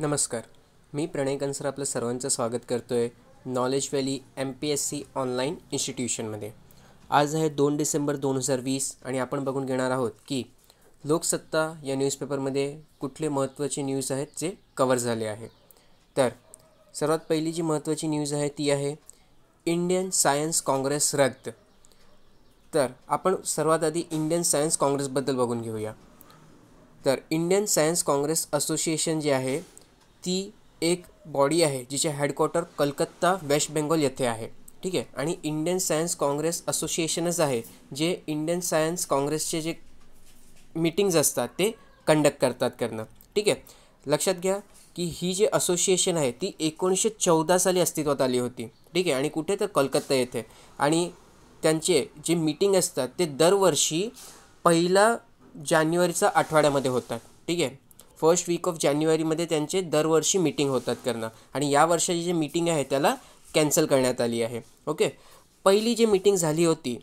नमस्कार मी प्रणय कंसर आपलं सर्वांचं स्वागत करतो आहे knowledge valley M P S C online इन्स्टिट्यूशनमध्ये आज आहे दोन डिसेंबर दोन हजार वीस आणि आपण बघून घेणार आहोत की लोकसत्ता या न्यूजपेपरमध्ये कुठले महत्त्वाचे न्यूज आहेत जे कवर झाले आहे तर सर्वात पहिली जी महत्त्वाची न्यूज आहे ती आहे इंडियन सायन्स काँग्रेस रद्द तर आपण सर्वात आधी इंडियन सायन्स काँग्रेसबद्दल बघून घेऊया तर इंडियन सायन्स काँग्रेस असोसिएशन जे आहे ती एक बॉडी आहे जिचे हेडक्वॉर्टर कलकत्ता वेस्ट बेंगॉल येथे आहे ठीक आहे आणि इंडियन सायन्स काँग्रेस असोसिएशनच आहे जे इंडियन सायन्स काँग्रेसचे जे मीटिंग्ज असतात ते कंडक्ट करतात करणं ठीक आहे लक्षात घ्या की ही जी असोसिएशन आहे ती एकोणीसशे चौदा साली अस्तित्वात आली होती ठीक आहे आणि कुठे तर कलकत्ता येथे आणि त्यांचे जे मीटिंग असतात ते दरवर्षी पहिला जानेवारीचा आठवड्यामध्ये होतात ठीक आहे फर्स्ट वीक ऑफ जानेवारीमध्ये त्यांचे दरवर्षी मिटिंग होतात करणं आणि या वर्षाची जी मिटिंग आहे त्याला कॅन्सल करण्यात आली आहे ओके पहिली जी मिटिंग झाली होती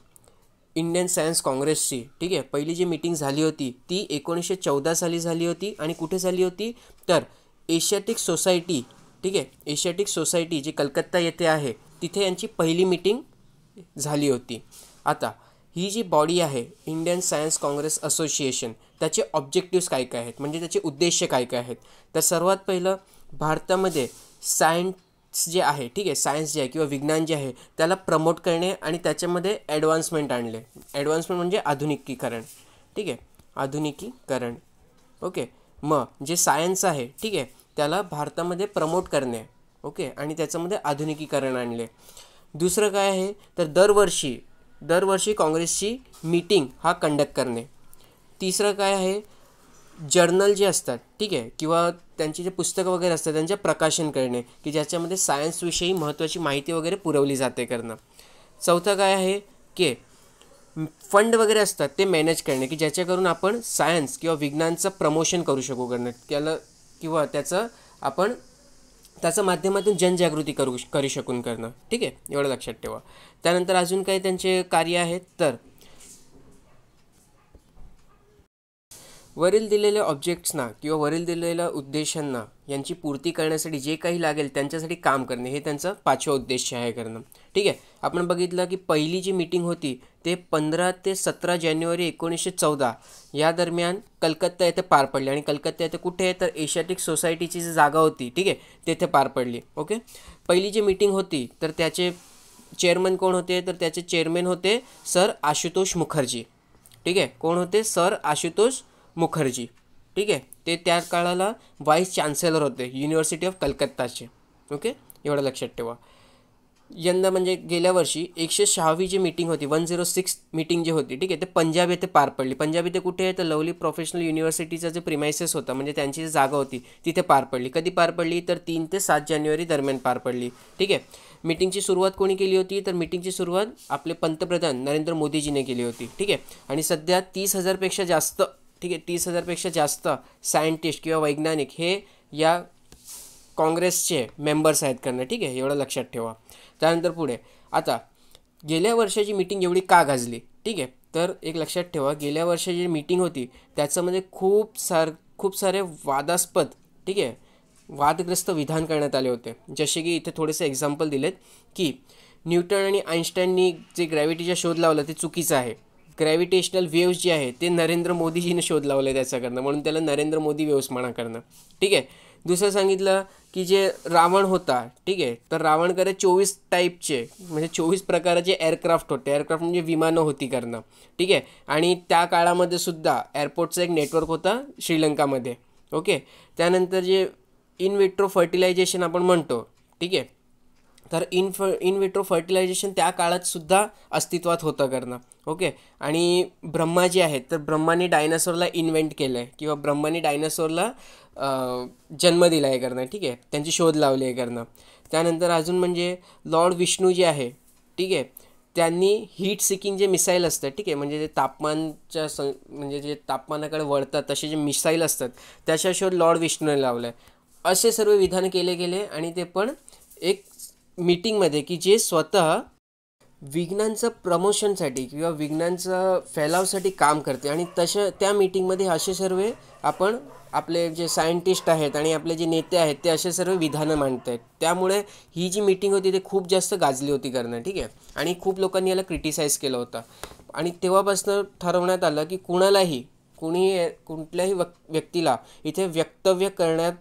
इंडियन सायन्स काँग्रेसची ठीक आहे पहिली जी मिटिंग झाली होती ती एकोणीसशे चौदा साली झाली होती आणि कुठे झाली होती तर एशियाटिक सोसायटी ठीक आहे एशियाटिक सोसायटी जी कलकत्ता येथे आहे तिथे यांची पहिली मिटिंग झाली होती आता ही जी बॉडी आहे इंडियन सायन्स काँग्रेस असोसिएशन त्याचे ऑब्जेक्टिव्स काय काय आहेत म्हणजे त्याचे उद्देश काय काय आहेत तर सर्वात पहिलं भारतामध्ये सायन्स जे आहे ठीक आहे सायन्स जे आहे किंवा विज्ञान जे आहे त्याला प्रमोट करणे आणि त्याच्यामध्ये ॲडव्हान्समेंट आणले ॲडव्हान्समेंट म्हणजे आधुनिकीकरण ठीक आहे आधुनिकीकरण ओके मग जे सायन्स आहे ठीक आहे त्याला भारतामध्ये प्रमोट करणे ओके आणि त्याच्यामध्ये आधुनिकीकरण आणले दुसरं काय आहे तर दरवर्षी दरवर्षी काँग्रेसची मीटिंग हा कंडक्ट करणे तिसरं काय आहे जर्नल जे असतात ठीक आहे किंवा त्यांची जे पुस्तकं वगैरे असतात त्यांच्या प्रकाशन करणे की ज्याच्यामध्ये सायन्सविषयी महत्त्वाची माहिती वगैरे पुरवली जाते करणं चौथं काय आहे की फंड वगैरे असतात ते मॅनेज करणे की ज्याच्याकरून आपण सायन्स किंवा विज्ञानचं प्रमोशन करू शकू करणं त्याला किंवा त्याचं आपण त्याचं माध्यमातून जनजागृती करू करू शकून करणं ठीक आहे एवढं लक्षात ठेवा त्यानंतर अजून काही त्यांचे कार्य आहेत तर वरील दिलेल्या ऑब्जेक्ट्सना किंवा वरील दिलेल्या उद्देशांना यांची पूर्ती करण्यासाठी जे काही लागेल त्यांच्यासाठी काम करणे हे त्यांचं पाचवा उद्देश आहे करणं ठीक आहे आपण बघितलं की पहिली जी मीटिंग होती ते पंधरा ते सतरा जानेवारी एकोणीसशे चौदा या दरम्यान कलकत्ता येथे पार पडली आणि कलकत्ता येथे कुठे आहे तर एशियाटिक सोसायटीची जी जागा होती ठीक आहे तेथे पार पडली ओके पहिली जी मीटिंग होती तर त्याचे चेअरमन कोण होते तर त्याचे चेअरमन होते सर आशुतोष मुखर्जी ठीक आहे कोण होते सर आशुतोष मुखर्जी ठीक आहे ते त्या काळाला वाईस चान्सेलर होते युनिव्हर्सिटी ऑफ कलकत्ताचे ओके एवढं लक्षात ठेवा यंदा म्हणजे गेल्या वर्षी एकशे सहावी जी मीटिंग होती वन झिरो सिक्स मीटिंग जी होती ठीक आहे ते पंजाब येथे पार पडली पंजाब येथे कुठे आहे तर लवली प्रोफेशनल युनिव्हर्सिटीचा जे प्रिमायसेस होता म्हणजे त्यांची जी जागा होती तिथे पार पडली कधी पार पडली तर तीन ते सात जानेवारी दरम्यान पार पडली ठीक आहे मीटिंगची सुरुवात कोणी केली होती तर मीटिंगची सुरुवात आपले पंतप्रधान नरेंद्र मोदीजीने केली होती ठीक आहे आणि सध्या तीस हजारपेक्षा जास्त ठीक आहे तीस हजारपेक्षा जास्त सायंटिस्ट किंवा वैज्ञानिक हे या काँग्रेसचे मेंबर्स आहेत करणं ठीक आहे एवढं लक्षात ठेवा त्यानंतर पुढे आता गेल्या वर्षाची मीटिंग एवढी का गाजली ठीक आहे तर एक लक्षात ठेवा गेल्या वर्षाची जी मीटिंग होती त्याच्यामध्ये खूप सार खूप सारे वादास्पद ठीक आहे वादग्रस्त विधान करण्यात आले होते जसे की इथे थोडेसे एक्झाम्पल दिलेत की न्यूटन आणि आईन्स्टाईननी जे ग्रॅव्हिटीचा शोध लावला ते चुकीचं आहे ग्रॅव्हिटेशनल वेव्स जे आहे ते नरेंद्र मोदीजीने शोध लावले करणं म्हणून त्याला नरेंद्र मोदी वेव्स म्हणा करणं ठीक आहे दुसरं सांगितलं की जे रावण होता ठीक आहे तर रावणकडे चोवीस टाईपचे म्हणजे चोवीस प्रकाराचे एअरक्राफ्ट होते एअरक्राफ्ट म्हणजे विमानं होती करणं ठीक आहे आणि त्या काळामध्ये सुद्धा एअरपोर्टचं एक नेटवर्क होता श्रीलंकामध्ये ओके त्यानंतर जे इन विट्रो फर्टिलायझेशन आपण म्हणतो ठीक आहे तर इन फ विट्रो फर्टिलायझेशन त्या काळात सुद्धा अस्तित्वात होतं करणं ओके आणि ब्रह्मा जे आहेत तर ब्रह्माने डायनासोरला इन्व्हेंट केलं आहे किंवा ब्रह्माने डायनासोरला जन्म दिला आहे करणं ठीक आहे त्यांची शोध लावली आहे करणं त्यानंतर अजून म्हणजे लॉर्ड विष्णू जे आहे ठीक आहे त्यांनी हीट सिकिंग जे मिसाईल असतं ठीक आहे म्हणजे जे तापमानच्या सं म्हणजे जे तापमानाकडे वळतात तसे जे मिसाईल असतात त्याच्या शोध लॉर्ड विष्णूने लावलं आहे असे सर्व विधान केले गेले आणि ते पण एक मीटिंगमध्ये की जे स्वतः विघ्नांचं प्रमोशनसाठी किंवा विघ्नांचं फैलावसाठी काम करते आणि तशा त्या मीटिंगमध्ये असे सर्व आपण आपले जे सायंटिस्ट आहेत आणि आपले जे नेते आहेत ते असे सर्व विधानं मांडत आहेत त्यामुळे ही जी मीटिंग होती ते खूप जास्त गाजली होती करणं ठीक आहे आणि खूप लोकांनी याला क्रिटिसाईज केलं होतं आणि तेव्हापासून ठरवण्यात आलं की कुणालाही कुणी कुठल्याही व्यक् व्यक्तीला इथे वक्तव्य करण्यात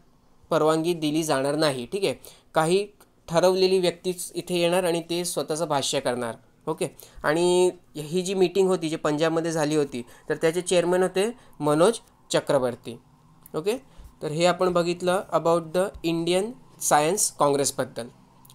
परवानगी दिली जाणार नाही ठीक आहे काही ठरवलेली व्यक्तीच इथे येणार आणि ते स्वतःचं भाष्य करणार ओके आणि ही जी मीटिंग होती जी पंजाबमध्ये झाली होती तर त्याचे चेअरमन होते मनोज चक्रवर्ती ओके तर हे आपण बघितलं अबाउट द इंडियन सायन्स काँग्रेसबद्दल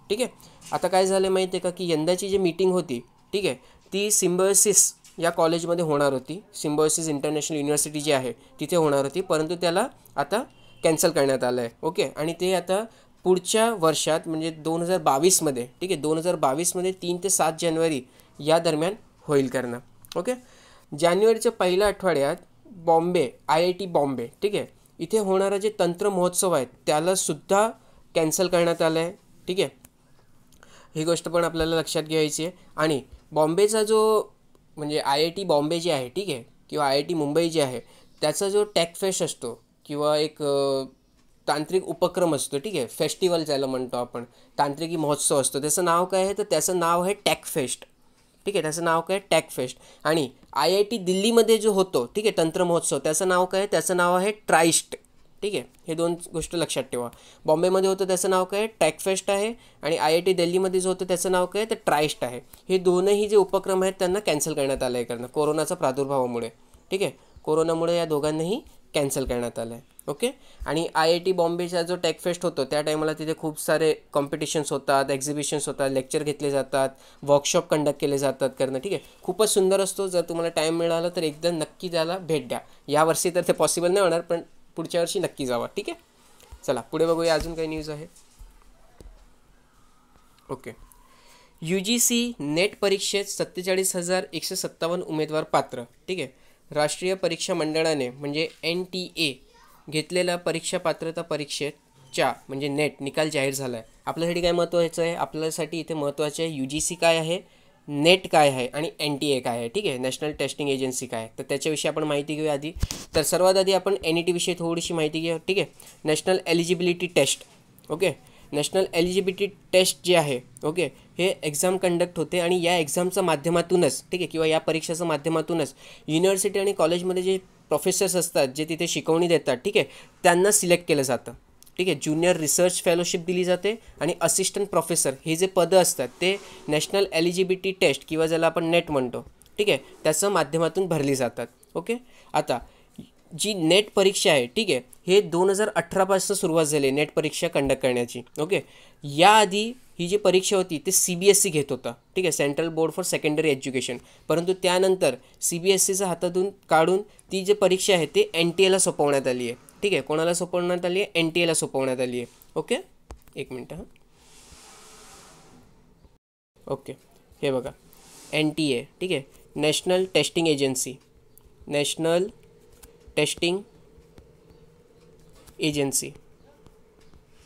ठीक आहे आता काय झालं माहिती आहे का की यंदाची जी मीटिंग होती ठीक आहे ती सिम्बोसिस या कॉलेजमध्ये होणार होती सिम्बोसिस इंटरनॅशनल युनिव्हर्सिटी जी आहे तिथे होणार होती परंतु त्याला आता कॅन्सल करण्यात आलं आहे ओके आणि ते आता पुढच्या वर्षात म्हणजे दोन हजार बावीसमध्ये ठीक आहे दोन हजार बावीसमध्ये तीन ते सात जानेवारी या दरम्यान होईल करणं ओके जानेवारीच्या पहिल्या आठवड्यात Bombay I I T Bombay ठीक आहे इथे होणारा जे तंत्र महोत्सव आहे त्यालासुद्धा कॅन्सल करण्यात आलं आहे ठीक आहे ही गोष्ट पण आपल्याला लक्षात घ्यायची आहे आणि बॉम्बेचा जो म्हणजे आय आय टी बॉम्बे जे आहे ठीक आहे किंवा आय आय टी मुंबई जे आहे त्याचा जो टॅक फेस्ट असतो किंवा एक तांत्रिक उपक्रम असतो ठीक आहे फेस्टिवल ज्याला म्हणतो आपण तांत्रिकी महोत्सव असतो त्याचं नाव काय आहे तर त्याचं नाव आहे टॅकफेस्ट ठीक आहे त्याचं नाव काय टॅकफेस्ट आणि आय आय टी दिल्लीमध्ये जो होतो ठीक आहे तंत्र महोत्सव त्याचं नाव काय त्याचं नाव आहे ट्राईस्ट ठीक आहे हे दोन गोष्ट लक्षात ठेवा बॉम्बेमध्ये होतं त्याचं नाव काय टॅकफेस्ट आहे आणि आय आय टी दिल्लीमध्ये जो होतं त्याचं नाव काय तर ट्रायस्ट आहे हे दोनही जे उपक्रम आहेत त्यांना कॅन्सल करण्यात आलं आहे कारण कोरोनाचा प्रादुर्भावामुळे ठीक आहे कोरोनामुळे या दोघांनाही कॅन्सल करण्यात आलं आहे ओके आणि आय आय टी बॉम्बेचा जो टेकफेस्ट होतो त्या टायमाला तिथे खूप सारे कॉम्पिटिशन्स होतात एक्झिबिशन्स होतात लेक्चर घेतले जातात वर्कशॉप कंडक्ट केले जातात करणं ठीक आहे खूपच सुंदर असतो जर तुम्हाला टाईम मिळाला तर एकदम नक्की जायला भेट द्या यावर्षी तर ते पॉसिबल नाही होणार पण पुढच्या वर्षी नक्की जावा ठीक आहे चला पुढे बघूया अजून काही न्यूज आहे okay U G C net परीक्षेत सत्तेचाळीस हजार एकशे सत्तावन्न उमेदवार पात्र ठीक आहे राष्ट्रीय परीक्षा मंडळाने म्हणजे एन टी ए घेतलेल्या परीक्षा पात्रता परीक्षेच्या म्हणजे नेट निकाल जाहीर झाला आहे आपल्यासाठी काय महत्त्वाचं आहे आपल्यासाठी इथे महत्त्वाचे आहे यू जी सी काय आहे नेट काय आहे आणि एन टी ए काय आहे ठीक आहे नॅशनल टेस्टिंग एजन्सी काय आहे तर त्याच्याविषयी आपण माहिती घेऊया आधी तर सर्वात आधी आपण एन ई e टीविषयी थोडीशी माहिती घेऊ ठीक आहे national eligibility test okay national eligibility test जे आहे ओके हे एक्झाम कंडक्ट होते आणि या एक्झामच्या माध्यमातूनच ठीक आहे किंवा या परीक्षेच्या माध्यमातूनच युनिव्हर्सिटी आणि कॉलेजमध्ये जे प्रोफेसर्स असतात जे तिथे शिकवणी देतात ठीक आहे त्यांना सिलेक्ट केलं जातं ठीक आहे ज्युनियर रिसर्च फेलोशिप दिली जाते आणि असिस्टंट प्रोफेसर हे जे पदं असतात ते नॅशनल एलिजिबिलिटी टेस्ट किंवा ज्याला आपण नेट म्हणतो ठीक आहे त्याचं माध्यमातून भरली जातात ओके आता जी नेट परीक्षा आहे ठीक आहे हे दोन हजार अठरापासून सुरुवात झाली नेट परीक्षा कंडक्ट करण्याची ओके याआधी ही जी परीक्षा होती ते सी बी एस सी घेत होता ठीक है central board for secondary education परंतु त्यानंतर सी बी एस सीचा हातातून काढून ती जी परीक्षा आहे ती एन टी एला सोपवण्यात आली आहे ठीक है को सोपवण्यात आली आहे एन टी एला सोपवण्यात आली आहे ओके एक मिनट हाँ ओके ये बगा एन टी ए ठीक है national testing agency national testing agency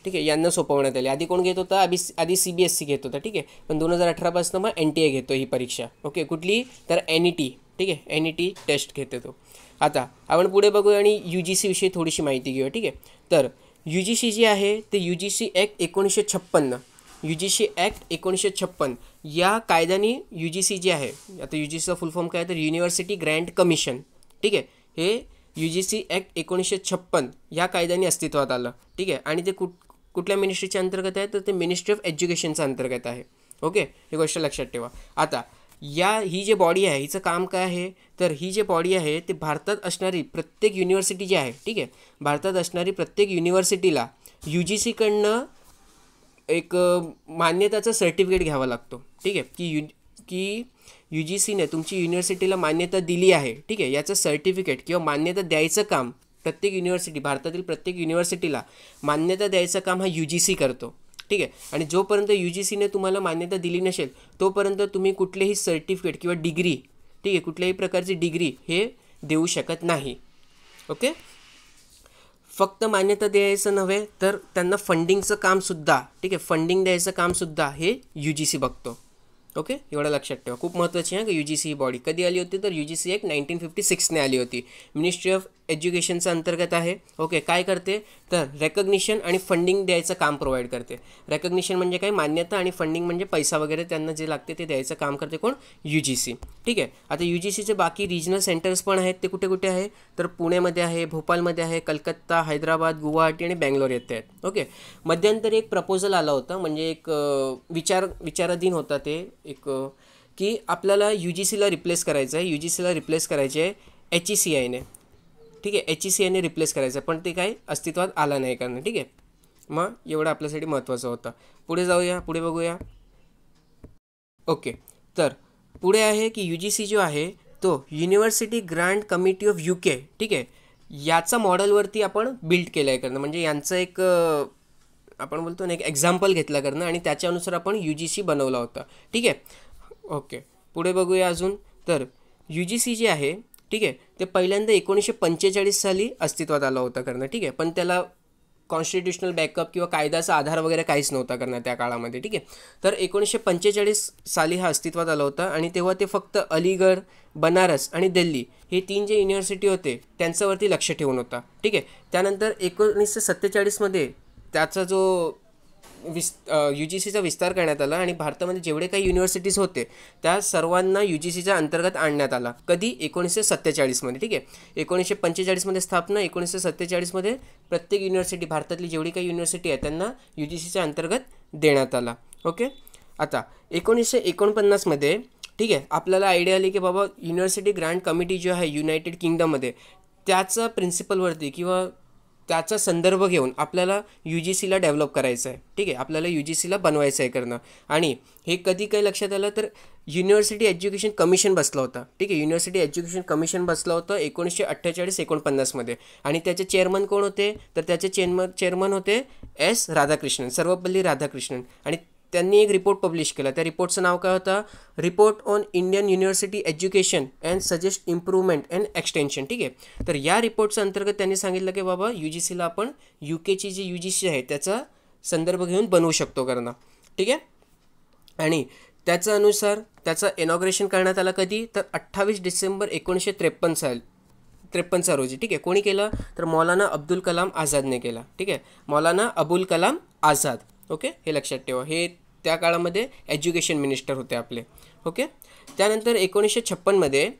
ठीक आहे यांना सोपवण्यात आली आधी कोण घेत होता आधी आधी सी बी एस सी घेत होता ठीक आहे पण दोन हजार अठरापासून मग एन टी ए घेतो ही परीक्षा ओके कुठली तर एन ई टी ठीक आहे एन ई टी टेस्ट घेते तो आता आपण पुढे बघूया आणि यू जी सीविषयी थोडीशी माहिती घेऊया ठीक आहे तर यू जी सी जी आहे ते यू जी सी ॲक्ट एकोणीसशे छप्पन्न यू जी सी ॲक्ट एकोणीसशे छप्पन या कायद्याने यू जी सी जी आहे आता यू जी सीचा फुल फॉर्म काय तर युनिव्हर्सिटी ग्रँड कमिशन ठीक आहे हे यू जी सी ॲक्ट एकोणीसशे छप्पन या कायद्याने अस्तित्वात आलं ठीक आहे आणि ते कुठ कुठल्या मिनिस्ट्रीच्या अंतर्गत आहे तर ते मिनिस्ट्री ऑफ एज्युकेशनच्या अंतर्गत आहे ओके ही गोष्ट लक्षात ठेवा आता या ही जी बॉडी आहे हिचं काम काय आहे तर ही जे बॉडी आहे ते भारतात असणारी प्रत्येक युनिव्हर्सिटी जी आहे ठीक आहे भारतात असणारी प्रत्येक युनिव्हर्सिटीला यू जी सीकडनं एक मान्यताचं सर्टिफिकेट घ्यावा लागतो ठीक आहे की यू की यू जी सीने तुमची युनिव्हर्सिटीला मान्यता दिली आहे ठीक आहे याचं सर्टिफिकेट किंवा मान्यता द्यायचं काम प्रत्येक युनिव्हर्सिटी भारतातील प्रत्येक युनिव्हर्सिटीला मान्यता द्यायचं काम हा यू जी सी करतो ठीक आहे आणि जोपर्यंत यू जी सीने तुम्हाला मान्यता दिली नसेल तोपर्यंत तुम्ही कुठलेही सर्टिफिकेट किंवा डिग्री ठीक आहे कुठल्याही प्रकारची डिग्री हे देऊ शकत नाही ओके फक्त मान्यता द्यायचं नव्हे तर त्यांना फंडिंगचं कामसुद्धा ठीक आहे फंडिंग द्यायचं कामसुद्धा हे यू जी सी बघतो ओके एवढं लक्षात ठेवा खूप महत्त्वाची आहे का यू जी सी ही बॉडी कधी आली होती तर यू जी सी एक नाईन्टीन फिफ्टी सिक्सने आली होती मिनिस्ट्री ऑफ एज्युकेशनचा अंतर्गत आहे ओके काय करते तर रेकग्निशन आणि फंडिंग द्यायचं काम प्रोव्हाइड करते रेकग्निशन म्हणजे काय मान्यता आणि फंडिंग म्हणजे पैसा वगैरे त्यांना जे लागते ते द्यायचं काम करते कोण यू जी सी ठीक आहे आता यू जी सीचे बाकी रिजनल सेंटर्स पण आहेत ते कुठे कुठे आहे तर पुण्यामध्ये आहे भोपाळमध्ये आहे कलकत्ता हैदराबाद गुवाहाटी आणि बँगलोर येथे आहेत ओके मध्यंतरी एक प्रपोजल आला होता म्हणजे एक विचार विचाराधीन होता ते एक की आपल्याला यू जी सीला रिप्लेस करायचं आहे यू जी सीला रिप्लेस करायचे आहे एच ई सी आयने ठीक आहे एच ई सी रिप्लेस करायचं पण ते काही अस्तित्वात आला नाही कारण ठीक आहे मग एवढं आपल्यासाठी महत्त्वाचं होता पुढे जाऊया पुढे बघूया ओके तर पुढे आहे की यू जी सी जो आहे तो university grand committee of U K ठीक आहे याचा मॉडेलवरती आपण बिल्ड केलं आहे करणं म्हणजे यांचं एक आपण बोलतो ना एक एक्झाम्पल घेतला करणं आणि त्याच्यानुसार आपण यू जी सी बनवला होता ठीक आहे ओके पुढे बघूया अजून तर यू जी सी जी आहे ठीक आहे ते पहिल्यांदा एकोणीसशे पंचेचाळीस साली अस्तित्वात आलं होतं करणं ठीक आहे पण त्याला कॉन्स्टिट्युशनल बॅकअप किंवा कायद्याचा आधार वगैरे काहीच नव्हता करणं त्या काळामध्ये ठीक आहे तर एकोणीसशे पंचेचाळीस साली हा अस्तित्वात आला होता आणि तेव्हा ते फक्त अलीगड बनारस आणि दिल्ली हे तीन जे युनिव्हर्सिटी होते त्यांच्यावरती लक्ष ठेवून होता ठीक आहे त्यानंतर एकोणीसशे सत्तेचाळीसमध्ये त्याचा जो विस् यू जी सीचा विस्तार करण्यात आला आणि भारतामध्ये जेवढे काही युनिव्हर्सिटीज होते त्या सर्वांना यू जी सीच्या अंतर्गत आणण्यात आला कधी एकोणीसशे सत्तेचाळीसमध्ये ठीक आहे एकोणीसशे पंचेचाळीसमध्ये स्थापना एकोणीसशे सत्तेचाळीसमध्ये प्रत्येक युनिव्हर्सिटी भारतातली जेवढी काही युनिव्हर्सिटी आहे त्यांना यू जी सीच्या अंतर्गत देण्यात आला ओके आता एकोणीसशे एकोणपन्नासमध्ये ठीक आहे आपल्याला आयडिया आली की बाबा युनिव्हर्सिटी ग्रँड कमिटी जो आहे युनायटेड किंगडममध्ये त्याचं प्रिन्सिपलवरती किंवा त्याचा संदर्भ घेऊन आपल्याला यू जी सीला डेव्हलप करायचं आहे ठीक आहे आपल्याला यू जी सीला बनवायचं आहे करणं आणि हे कधी काही लक्षात आलं तर युनिव्हर्सिटी एज्युकेशन कमिशन बसला होता ठीक आहे युनिव्हर्सिटी एज्युकेशन कमिशन बसला होता एकोणीसशे अठ्ठेचाळीस एकोणपन्नासमध्ये आणि त्याचे चेअरमन कोण होते तर त्याचे चेअरमन चेअरमन होते एस राधाकृष्णन सर्वपल्ली राधाकृष्णन आणि त्यांनी एक रिपोर्ट पब्लिश केला त्या रिपोर्टचं नाव काय होतं report on Indian university education and suggest improvement and extension ठीक आहे तर या रिपोर्टच्या अंतर्गत त्यांनी सांगितलं की बाबा यू जी सीला आपण यू केची जी यू जी सी आहे त्याचा संदर्भ घेऊन बनवू शकतो करणं ठीक आहे आणि त्याचा अनुसार त्याचं इनॉग्रेशन करण्यात आलं कधी तर अठ्ठावीस डिसेंबर एकोणीसशे त्रेपन्न साल त्रेपन्नचा रोजी ठीक आहे कोणी केलं तर मौलाना अब्दुल कलाम आझादने केला ठीक आहे मौलाना अबुल कलाम आझाद ओके हे लक्षात ठेवा हे त्या काळामध्ये एज्युकेशन मिनिस्टर होते आपले ओके त्यानंतर एकोणीसशे छप्पनमध्ये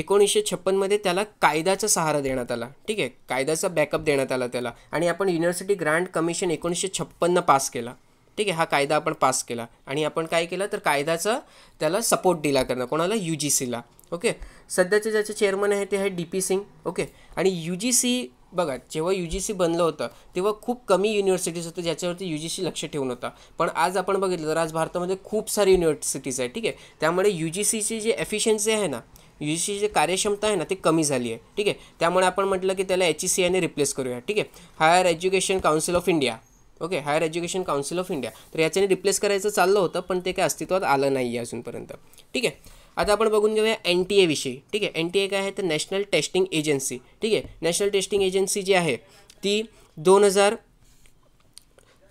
एकोणीसशे छप्पनमध्ये त्याला कायद्याचा सहारा देण्यात आला ठीक आहे कायद्याचा बॅकअप देण्यात आला त्याला आणि आपण युनिव्हर्सिटी ग्रांट कमिशन एकोणीसशे छप्पन्न पास केला ठीक आहे हा कायदा आपण पास केला आणि आपण काय केलं तर कायद्याचा त्याला सपोर्ट दिला करणं कोणाला यू जी सीला ओके सध्याचे ज्याचे चेअरमन आहे ते आहे डी पी सिंग ओके आणि यू जी सी बघा जेव्हा यू जी सी बनलं होतं तेव्हा खूप कमी युनिव्हर्सिटीज होतं ज्याच्यावरती यू जी सी लक्ष ठेवून होता पण आज आपण बघितलं तर आज भारतामध्ये खूप सारी युनिव्हर्सिटीज आहे ठीक आहे त्यामुळे यू जी सीची जी एफिशियन्सी आहे ना यू जी सीची जी कार्यक्षमता आहे ना ती कमी झाली आहे ठीक आहे त्यामुळे आपण म्हटलं की त्याला एच ई सी आयने रिप्लेस करूया ठीक आहे higher education council of India okay higher education council of India तर याच्याने रिप्लेस करायचं चाललं होतं पण ते काय अस्तित्वात आलं नाही आहे अजूनपर्यंत ठीक आहे आता आपण बघून घेऊया एन टी एविषयी ठीक आहे एन टी ए काय आहे तर नॅशनल टेस्टिंग एजन्सी ठीक आहे नॅशनल टेस्टिंग एजन्सी जी आहे ती दोन हजार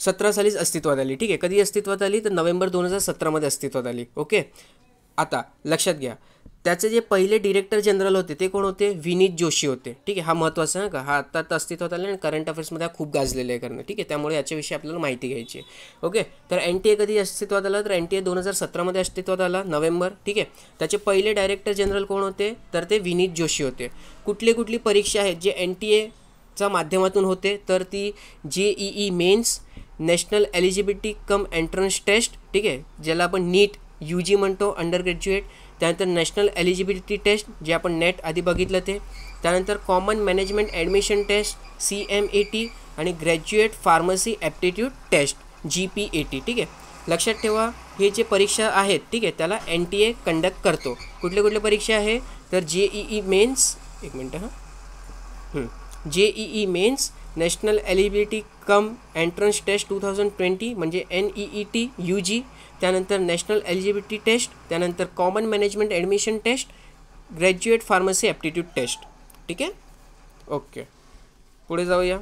सतरा सालीच अस्तित्वात आली ठीक आहे कधी अस्तित्वात आली तर नोव्हेंबर दोन हजार सतरामध्ये अस्तित्वात आली ओके आता लक्षात घ्या त्याचे जे पहिले डिरेक्टर जनरल होते ते कोण होते विनीत जोशी होते ठीक आहे हा महत्त्वाचा आहे का हा आत्ता अस्तित्वात आला आणि करंट अफेअर्समध्ये हा खूप गाजलेला आहे करणं ठीक आहे त्यामुळे याच्याविषयी आपल्याला माहिती घ्यायची आहे ओके तर एन टी ए कधी अस्तित्वात आला तर एन टी ए दोन हजार सतरामध्ये अस्तित्वात आला नोव्हेंबर ठीक आहे त्याचे पहिले डायरेक्टर जनरल कोण होते तर ते विनीत जोशी होते कुठली कुठली परीक्षा आहेत जे एन टी एच्या माध्यमातून होते तर ती J E E mains national eligibility cum entrance test ठीक आहे ज्याला आपण नीट यू जी मन तो अंडर ग्रॅज्युएट कनतर नैशनल एलिजिबिलिटी टेस्ट जे अपन नेट आधी बघितलं ते त्यानंतर common management admission test C M A T और graduate pharmacy aptitude test G P A T ठीक है लक्षा ठेवा ये जे परीक्षा है ठीक है त्याला एन टी ए कंडक्ट करते कुठल्या कुठल्या परीक्षा है तो जे ई ई मेन्स एक मिनट हाँ J E E mains national eligibility cum entrance test two thousand twenty मजे N E E T U G त्यानंतर नॅशनल एलिजिबिलिटी टेस्ट त्यानंतर common management admission test graduate pharmacy aptitude test ठीक आहे okay पुढे जाऊया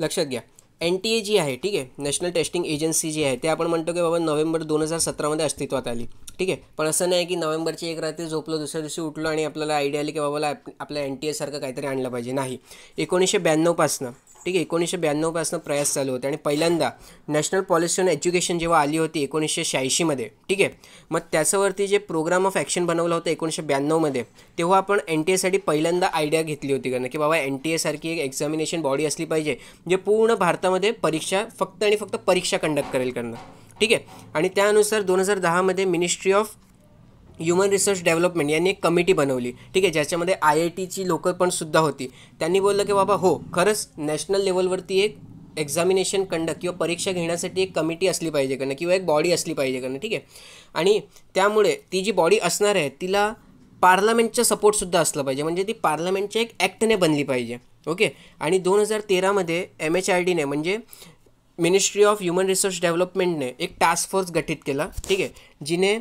लक्षात घ्या एन टी ए जी आहे ठीक आहे नॅशनल टेस्टिंग एजन्सी जी आहे ते आपण म्हणतो की बाबा नोव्हेंबर दोन हजार सतरामध्ये अस्तित्वात आली ठीक आहे पण असं नाही की नोव्हेंबरची एक रात्री झोपलो दुसऱ्या दिवशी उठलो आणि आपल्याला आयडिया आली की बाबाला आपल्या एन टी एसारखं काहीतरी आणलं पाहिजे नाही एकोणीसशे ब्याण्णवपासनं ठीक आहे एकोणीसशे ब्याण्णवपासून प्रयास चालू होते आणि पहिल्यांदा नॅशनल पॉलिसी ऑन एज्युकेशन जेव्हा आली होती एकोणीसशे शहाऐंशीमध्ये ठीक आहे मग त्याच्यावरती जे प्रोग्राम ऑफ ॲक्शन बनवलं होतं एकोणीसशे ब्याण्णवमध्ये तेव्हा आपण एन टी एसाठी पहिल्यांदा आयडिया घेतली होती कारण की बाबा एन टी एसारखी एक एक्झामिनेशन बॉडी असली पाहिजे जे पूर्ण भारतामध्ये परीक्षा फक्त आणि फक्त परीक्षा कंडक्ट करेल करणं ठीक आहे आणि त्यानुसार दोन हजार दहामध्ये ministry of human research development यांनी एक कमिटी बनवली ठीक आहे ज्याच्यामध्ये आय आय टीची लोकं पण सुद्धा होती त्यांनी बोललं की बाबा हो खरंच नॅशनल लेवलवरती एक एक्झामिनेशन कंडक्ट किंवा परीक्षा घेण्यासाठी एक कमिटी असली पाहिजे करणं किंवा एक बॉडी असली पाहिजे करणं ठीक आहे आणि त्यामुळे ती जी बॉडी असणार आहे तिला पार्लमेंटचा सपोर्टसुद्धा असला पाहिजे म्हणजे ती पार्लमेंटच्या एक ॲक्टने बनली पाहिजे ओके आणि दोन हजार तेरामध्ये एम एच आर डीने म्हणजे मिनिस्ट्री ऑफ ह्युमन रिसर्च डेव्हलपमेंटने एक टास्क फोर्स गठीत केला ठीक आहे जिने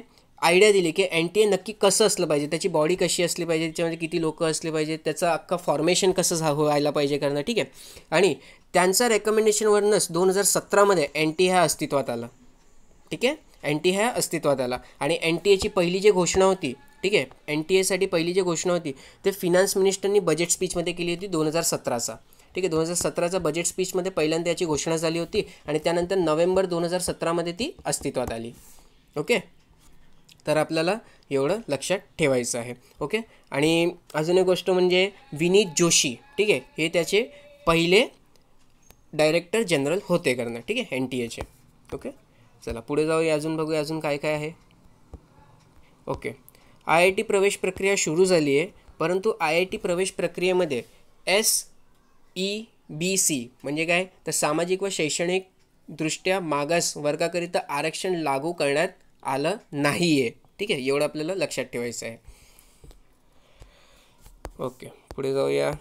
आयडिया दिली की एन टी ए नक्की कसं असलं पाहिजे त्याची बॉडी कशी असली पाहिजे त्याच्यामध्ये किती लोकं असले पाहिजे त्याचं अख्खा फॉर्मेशन कसं हो- व्हायला पाहिजे करणं ठीक आहे आणि त्यांचा रेकमेंडेशनवरूनच दोन हजार सतरामध्ये एन टी ह्या अस्तित्वात आला ठीक आहे एन टी ह्या अस्तित्वात आला आणि एन टी एची पहिली जी घोषणा होती ठीक आहे एन टी एसाठी पहिली जी घोषणा होती ते फिनान्स मिनिस्टरनी बजेट स्पीचमध्ये केली होती दोन हजार सतराचा ठीक आहे दोन हजार सतराचा बजेट स्पीचमध्ये पहिल्यांदा याची घोषणा झाली होती आणि त्यानंतर नोव्हेंबर दोन हजार सतरामध्ये ती अस्तित्वात आली ओके तर आपल्याला एवढं लक्षात ठेवायचं आहे ओके आणि अजून एक गोष्ट म्हणजे विनीत जोशी ठीक आहे हे त्याचे पहिले डायरेक्टर जनरल होते करणं ठीक आहे एन टी एचे ओके चला पुढे जाऊया अजून बघूया अजून काय काय आहे ओके आय आय टी प्रवेश प्रक्रिया सुरू झाली आहे परंतु आय आय टी प्रवेश प्रक्रियेमध्ये एस ई बी सी म्हणजे काय तर सामाजिक व शैक्षणिकदृष्ट्या मागास वर्गाकरिता आरक्षण लागू करण्यात आलं नाही आहे ठीक आहे एवढं आपल्याला लक्षात ठेवायचं आहे ओके पुढे जाऊया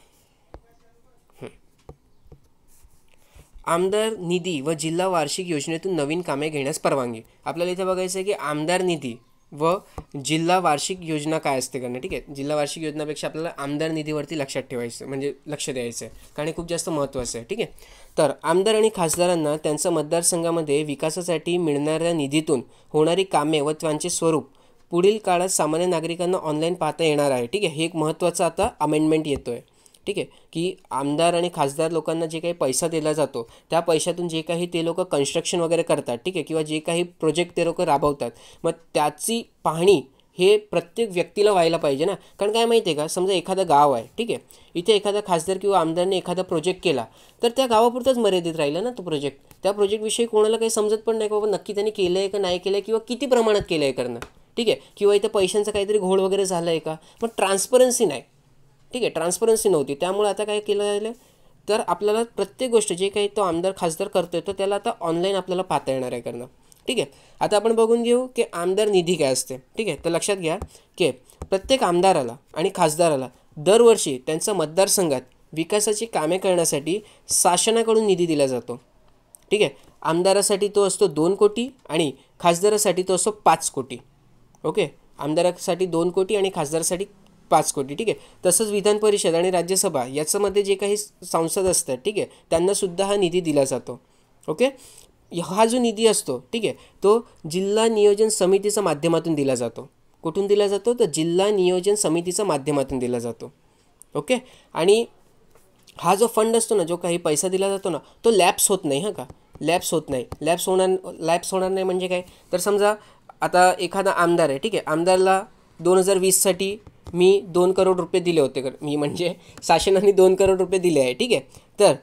आमदार निधी व जिल्हा वार्षिक योजनेतून नवीन कामे घेण्यास परवानगी आपल्याला इथे बघायचं आहे की आमदार निधी व जिल्हा वार्षिक योजना काय असते करणं ठीक आहे जिल्हा वार्षिक योजनापेक्षा आपल्याला आमदार निधीवरती लक्षात ठेवायचं म्हणजे लक्ष द्यायचं आहे कारण हे खूप जास्त महत्त्वाचं आहे ठीक आहे तर आमदार आणि खासदारांना त्यांचा मतदारसंघामध्ये विकासासाठी मिळणाऱ्या निधीतून होणारी कामे व त्यांचे स्वरूप पुढील काळात सामान्य नागरिकांना ऑनलाईन पाहता येणार आहे ठीक आहे हे एक महत्त्वाचं आता अमेंडमेंट येतो आहे ठीक आहे की आमदार आणि खासदार लोकांना जे काही पैसा दिला जातो त्या पैशातून जे काही ते लोक कन्स्ट्रक्शन वगैरे करतात ठीक आहे किंवा जे काही प्रोजेक्ट ते लोक राबवतात मग त्याची पाहणी हे प्रत्येक व्यक्तीला व्हायला पाहिजे ना कारण काय माहिती आहे का समजा एखादं गाव आहे ठीक आहे इथे एखादा खासदार किंवा आमदारने एखादा प्रोजेक्ट केला तर त्या गावापुरताच मर्यादित राहिला ना तो प्रोजेक्ट त्या प्रोजेक्टविषयी कोणाला काही समजत पण नाही का बाबा नक्की त्यांनी केलं आहे का नाही केलं आहे किंवा किती प्रमाणात केलं आहे करणं ठीक आहे किंवा इथं पैशांचं काहीतरी घोळ वगैरे झाला आहे का मग ट्रान्सपरन्सी नाही ठीक आहे ट्रान्सपरन्सी नव्हती त्यामुळे आता काय केलं जाईल तर आपल्याला प्रत्येक गोष्ट जे काही तो आमदार खासदार करतो आहे तर त्याला आता ऑनलाईन आपल्याला पाहता येणार आहे करणं ठीक आहे आता आपण बघून घेऊ की आमदार निधी काय असते ठीक आहे तर लक्षात घ्या की प्रत्येक आमदाराला आणि खासदाराला दरवर्षी त्यांच्या मतदारसंघात विकासाची कामे करण्यासाठी शासनाकडून निधी दिला जातो ठीक आहे आमदारासाठी तो असतो दोन कोटी आणि खासदारासाठी तो असतो पाच कोटी ओके आमदारासाठी दोन कोटी आणि खासदारासाठी पाच कोटी ठीक आहे तसंच विधान परिषद आणि राज्यसभा याच्यामध्ये जे काही सांसद असतात ठीक आहे त्यांनासुद्धा हा निधी दिला जातो ओके हा जो निधी असतो ठीक आहे तो जिल्हा नियोजन समितीच्या माध्यमातून दिला जातो कुठून दिला जातो तर जिल्हा नियोजन समितीच्या माध्यमातून दिला जातो ओके आणि हा जो फंड असतो ना जो काही पैसा दिला जातो ना तो लॅप्स होत नाही हां का लॅप्स होत नाही लॅप्स होणार लॅप्स होणार नाही म्हणजे काय तर समजा आता एखादा आमदार आहे ठीक आहे आमदारला दोन हजार वीससाठी मी दोन करोड रुपये दिले होते मी म्हणजे शासनाने दोन करोड रुपये दिले आहे ठीक आहे तर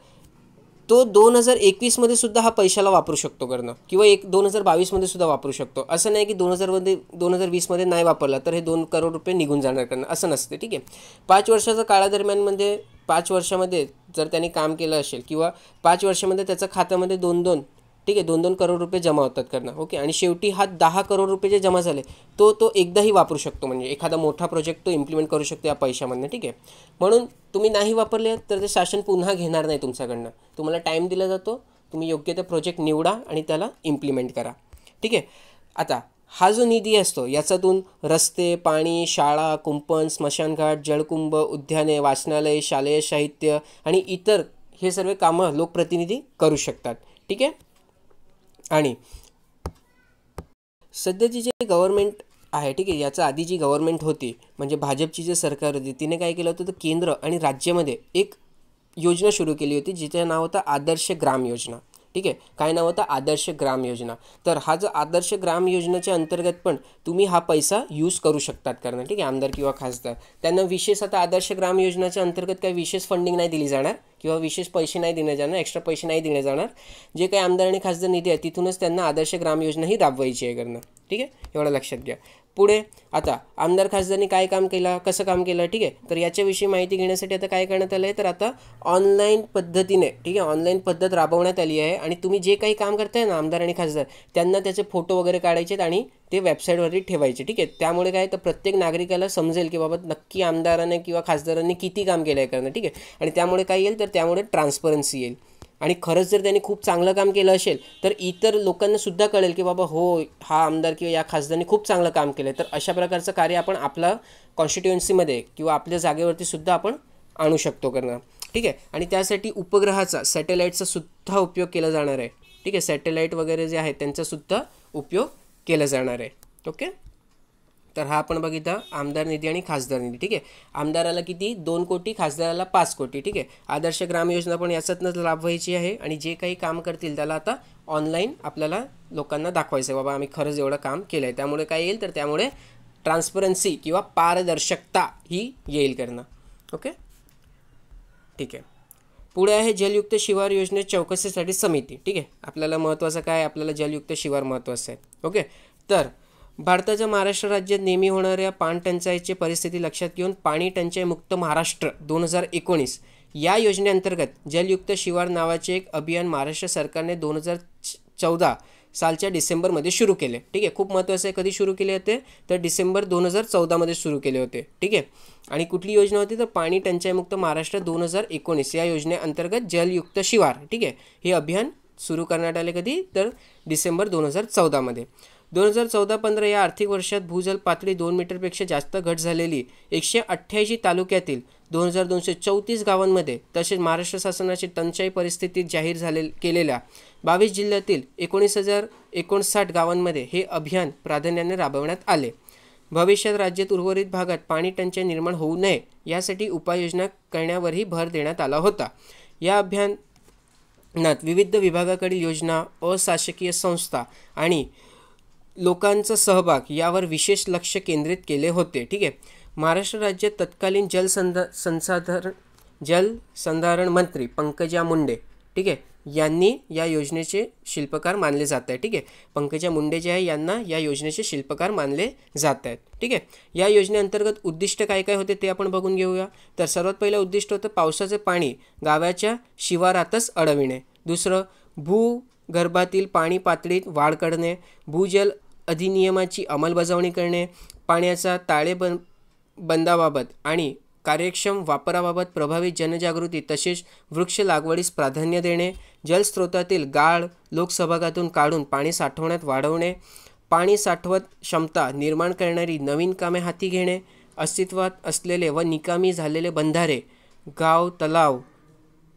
तो दोन हजार एकवीसमध्ये सुद्धा हा पैशाला वापरू शकतो करणं किंवा एक दोन हजार बावीसमध्ये सुद्धा वापरू शकतो असं नाही की दोन हजारमध्ये दोन हजार वीसमध्ये नाही वापरला तर हे दोन करोड रुपये निघून जाणार करणं असं नसते ठीक आहे पाच वर्षाच्या म्हणजे पाच वर्षामध्ये जर त्याने काम केलं असेल किंवा पाच वर्षामध्ये त्याचं खात्यामध्ये दोन दोन ठीक आहे दोन दोन करोड रुपये जमा होतात करणं ओके आणि शेवटी हा दहा करोड रुपये जे जमा झाले तो तो एकदाही वापरू शकतो म्हणजे एखादा मोठा प्रोजेक्ट तो इम्प्लिमेंट करू शकतो या पैशामधनं ठीक आहे म्हणून तुम्ही नाही वापरले तर ते शासन पुन्हा घेणार नाही तुमच्याकडनं तुम्हाला टाईम दिला जातो तुम्ही योग्य ते प्रोजेक्ट निवडा आणि त्याला इम्प्लिमेंट करा ठीक आहे आता हा जो निधी असतो याच्यातून रस्ते पाणी शाळा कुंपण स्मशानघाट जळकुंभ उद्याने वाचनालय शालेय साहित्य आणि इतर हे सर्व कामं लोकप्रतिनिधी करू शकतात ठीक आहे आणि सध्याची जी गव्हर्नमेंट आहे ठीक आहे याचा आधी जी गव्हर्नमेंट होती म्हणजे भाजपची जे सरकार होती तिने काय केलं होतं तर केंद्र आणि राज्यामध्ये एक योजना सुरू केली होती जिचं नाव होतं आदर्श ग्राम योजना ठीक आहे काय नाव होतं आदर्श ग्राम योजना तर हा जो आदर्श ग्राम योजनेच्या अंतर्गत पण तुम्ही हा पैसा यूज करू शकतात कारण ठीक आहे आमदार किंवा खासदार त्यांना विशेष आता आदर्श ग्राम योजनेच्या अंतर्गत काही विशेष फंडिंग नाही दिली जाणार किंवा विशेष पैसे नाही दिले जाणार एक्स्ट्रा पैसे नाही दिले जाणार जे काही आमदार आणि खासदार निधी आहे तिथूनच त्यांना आदर्श ग्राम योजना ही राबवायची आहे करणं ठीक आहे एवढं लक्षात घ्या पुढे आता आमदार खासदारांनी काय काम केलं कसं काम केलं ठीक आहे तर याच्याविषयी माहिती घेण्यासाठी आता काय करण्यात आलं आहे तर आता ऑनलाईन पद्धतीने ठीक आहे ऑनलाईन पद्धत राबवण्यात आली आहे आणि तुम्ही जे काही काम करताय ना आमदार आणि खासदार त्यांना त्याचे फोटो वगैरे काढायचेत आणि ते वेबसाईटवरती ठेवायचे ठीक आहे त्यामुळे काय तर प्रत्येक नागरिकाला समजेल की बाबा नक्की आमदाराने किंवा खासदारांनी किती काम केलं आहे करणं ठीक आहे आणि त्यामुळे काय येईल तर त्यामुळे ट्रान्सपरन्सी येईल आणि खरंच जर त्यांनी खूप चांगलं काम केलं असेल तर इतर लोकांनासुद्धा कळेल की बाबा हो हा आमदार किंवा या खासदारांनी खूप चांगलं काम केलं तर अशा प्रकारचं कार्य आपण आपला कॉन्स्टिट्युएन्सीमध्ये किंवा आपल्या जागेवरतीसुद्धा आपण आणू शकतो करणं ठीक आहे आणि त्यासाठी उपग्रहाचा सॅटेलाईटचा सुद्धा उपयोग केला जाणार आहे ठीक आहे सॅटेलाईट वगैरे जे आहेत त्यांचासुद्धा उपयोग केला जाणार आहे ओके तर हा आपण बघितलं आमदार निधी आणि खासदार निधी ठीक आहे आमदाराला किती दोन कोटी खासदाराला पाच कोटी ठीक आहे आदर्श ग्राम योजना पण याच्यातनंच लाभ व्हायची आहे आणि जे काही काम करतील त्याला आता ऑनलाईन आपल्याला लोकांना दाखवायचं आहे बाबा आम्ही खरंच एवढं काम केलं आहे त्यामुळे काय येईल तर त्यामुळे ट्रान्सपरन्सी किंवा पारदर्शकता ही येईल करणं ओके ठीक आहे पुढे आहे जलयुक्त शिवार योजनेत चौकशीसाठी समिती ठीक आहे आपल्याला महत्त्वाचं काय आपल्याला जलयुक्त शिवार महत्त्वाचं आहे ओके तर भारताच्या महाराष्ट्र राज्यात नेहमी होणाऱ्या पाणटंचाईची परिस्थिती लक्षात घेऊन पाणी टंचाई मुक्त महाराष्ट्र दोन हजार एकोणीस या योजनेअंतर्गत जलयुक्त शिवार नावाचे एक अभियान महाराष्ट्र सरकारने दोन हजार चौदा सालच्या डिसेंबरमध्ये सुरू केले ठीक आहे खूप महत्त्वाचे आहे कधी सुरू केले होते तर डिसेंबर दोन हजार चौदामध्ये सुरू केले होते ठीक आहे आणि कुठली योजना होती तर पाणी टंचाईमुक्त महाराष्ट्र दोन हजार एकोणीस या योजनेअंतर्गत जलयुक्त शिवार ठीक आहे हे अभियान सुरू करण्यात आले कधी तर डिसेंबर दोन हजार चौदामध्ये दोन हजार चौदा पंधरा या आर्थिक वर्षात भूजल पातळी दोन मीटरपेक्षा जास्त घट झालेली एकशे अठ्ठ्याऐंशी तालुक्यातील दोन हजार दोनशे चौतीस गावांमध्ये तसेच महाराष्ट्र शासनाची टंचाई परिस्थितीत जाहीर झाले केलेल्या बावीस जिल्ह्यातील एकोणीस हजार एकोणसाठ गावांमध्ये हे अभियान प्राधान्याने राबवण्यात आले भविष्यात राज्यात उर्वरित भागात पाणी टंचाई निर्माण होऊ नये यासाठी उपाययोजना करण्यावरही भर देण्यात आला होता या अभियानात विविध विभागाकडील योजना अशासकीय संस्था आणि लोकांचा सहभाग यावर विशेष लक्ष केंद्रित केले होते ठीक आहे महाराष्ट्र राज्य तत्कालीन जलसंध संसाधन जलसंधारण मंत्री पंकजा मुंडे ठीक आहे यांनी या योजनेचे शिल्पकार मानले जात आहे ठीक आहे पंकजा मुंडे जे आहे यांना या योजनेचे शिल्पकार मानले जात आहेत ठीक आहे या योजनेअंतर्गत उद्दिष्ट काय काय होते ते आपण बघून घेऊया तर सर्वात पहिलं उद्दिष्ट होतं पावसाचे पाणी गावाच्या शिवारातच अडविणे दुसरं भूगर्भातील पाणी पातळीत वाढ करणे भूजल अधिनियमाची अंमलबजावणी करणे पाण्याचा ताळेबंद बंदाबाबत आणि कार्यक्षम वापराबाबत प्रभावी जनजागृती तसेच वृक्ष लागवडीस प्राधान्य देणे जलस्रोतातील गाळ लोकसहभागातून काढून पाणी साठवण्यात वाढवणे पाणी साठवत क्षमता निर्माण करणारी नवीन कामे हाती घेणे अस्तित्वात असलेले व निकामी झालेले बंधारे गाव तलाव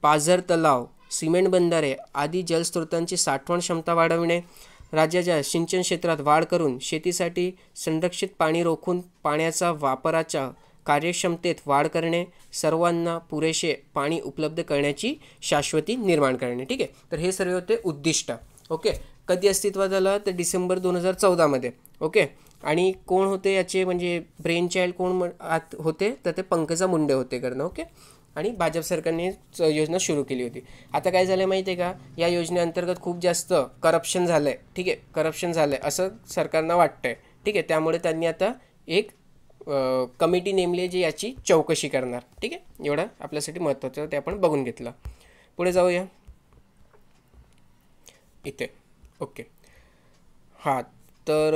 पाझर तलाव सिमेंट बंधारे आदी जलस्रोतांची साठवण क्षमता वाढवणे राज्याच्या सिंचन क्षेत्रात वाढ करून शेतीसाठी संरक्षित पाणी रोखून पाण्याचा वापराच्या कार्यक्षमतेत वाढ करणे सर्वांना पुरेसे पाणी उपलब्ध करण्याची शाश्वती निर्माण करणे ठीक आहे तर हे सर्व होते उद्दिष्ट ओके कधी अस्तित्वात झालं तर डिसेंबर दोन हजार चौदामध्ये ओके आणि कोण होते याचे म्हणजे ब्रेन चाइल्ड कोण आत होते तर ते पंकजा मुंडे होते करणं ओके आणि भाजप सरकारने योजना सुरू केली होती आता काय झालं माहिती आहे का या योजनेअंतर्गत खूप जास्त करप्शन झालं आहे ठीक आहे करप्शन झालं आहे असं सरकारना वाटतं आहे ठीक आहे त्यामुळे त्यांनी आता एक कमिटी नेमली आहे जी याची चौकशी करणार ठीक आहे एवढं आपल्यासाठी महत्त्वाचं ते आपण बघून घेतलं पुढे जाऊया इथे ओके हां तर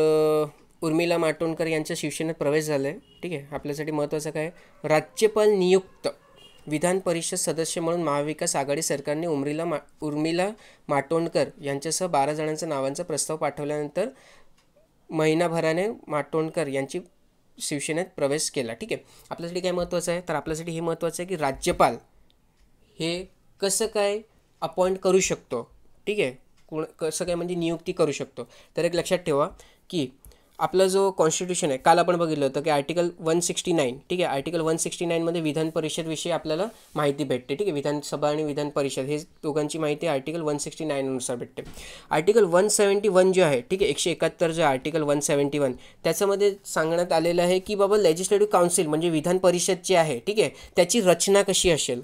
उर्मिला माटोंडकर यांच्या शिवसेनेत प्रवेश झाला आहे ठीक आहे आपल्यासाठी महत्त्वाचं काय राज्यपाल नियुक्त विधान परिषद सदस्य म्हणून महाविकास आघाडी सरकारने उमरीला मा उर्मिला माटोंडकर यांच्यासह बारा जणांच्या नावांचा प्रस्ताव पाठवल्यानंतर महिनाभराने माटोंडकर यांची शिवसेनेत प्रवेश केला ठीक आहे आपल्यासाठी काय महत्त्वाचं आहे तर आपल्यासाठी हे महत्त्वाचं आहे की राज्यपाल हे कसं काय अपॉइंट करू शकतो ठीक आहे कोण कसं काय म्हणजे नियुक्ती करू शकतो तर एक लक्षात ठेवा की आपला जो कॉन्स्टिट्यूशन आहे काल आपण बघितलं होतं की आर्टिकल वन सिक्स्टी नाईन ठीक आहे आर्टिकल वन सिक्स्टी नाईनमध्ये विधान परिषदविषयी आपल्याला माहिती भेटते ठीक आहे विधानसभा आणि विधान परिषद हे दोघांची माहिती आर्टिकल वन सिक्स्टी नाईननुसार भेटते आर्टिकल वन सेवन्टी वन जो आहे ठीक आहे एकशे एकाहत्तर जो आर्टिकल वन सेवन्टी वन त्याच्यामध्ये सांगण्यात आलेलं आहे की बाबा लेजिस्लेटिव्ह काउन्सिल म्हणजे विधान परिषद जी आहे ठीक आहे त्याची रचना कशी असेल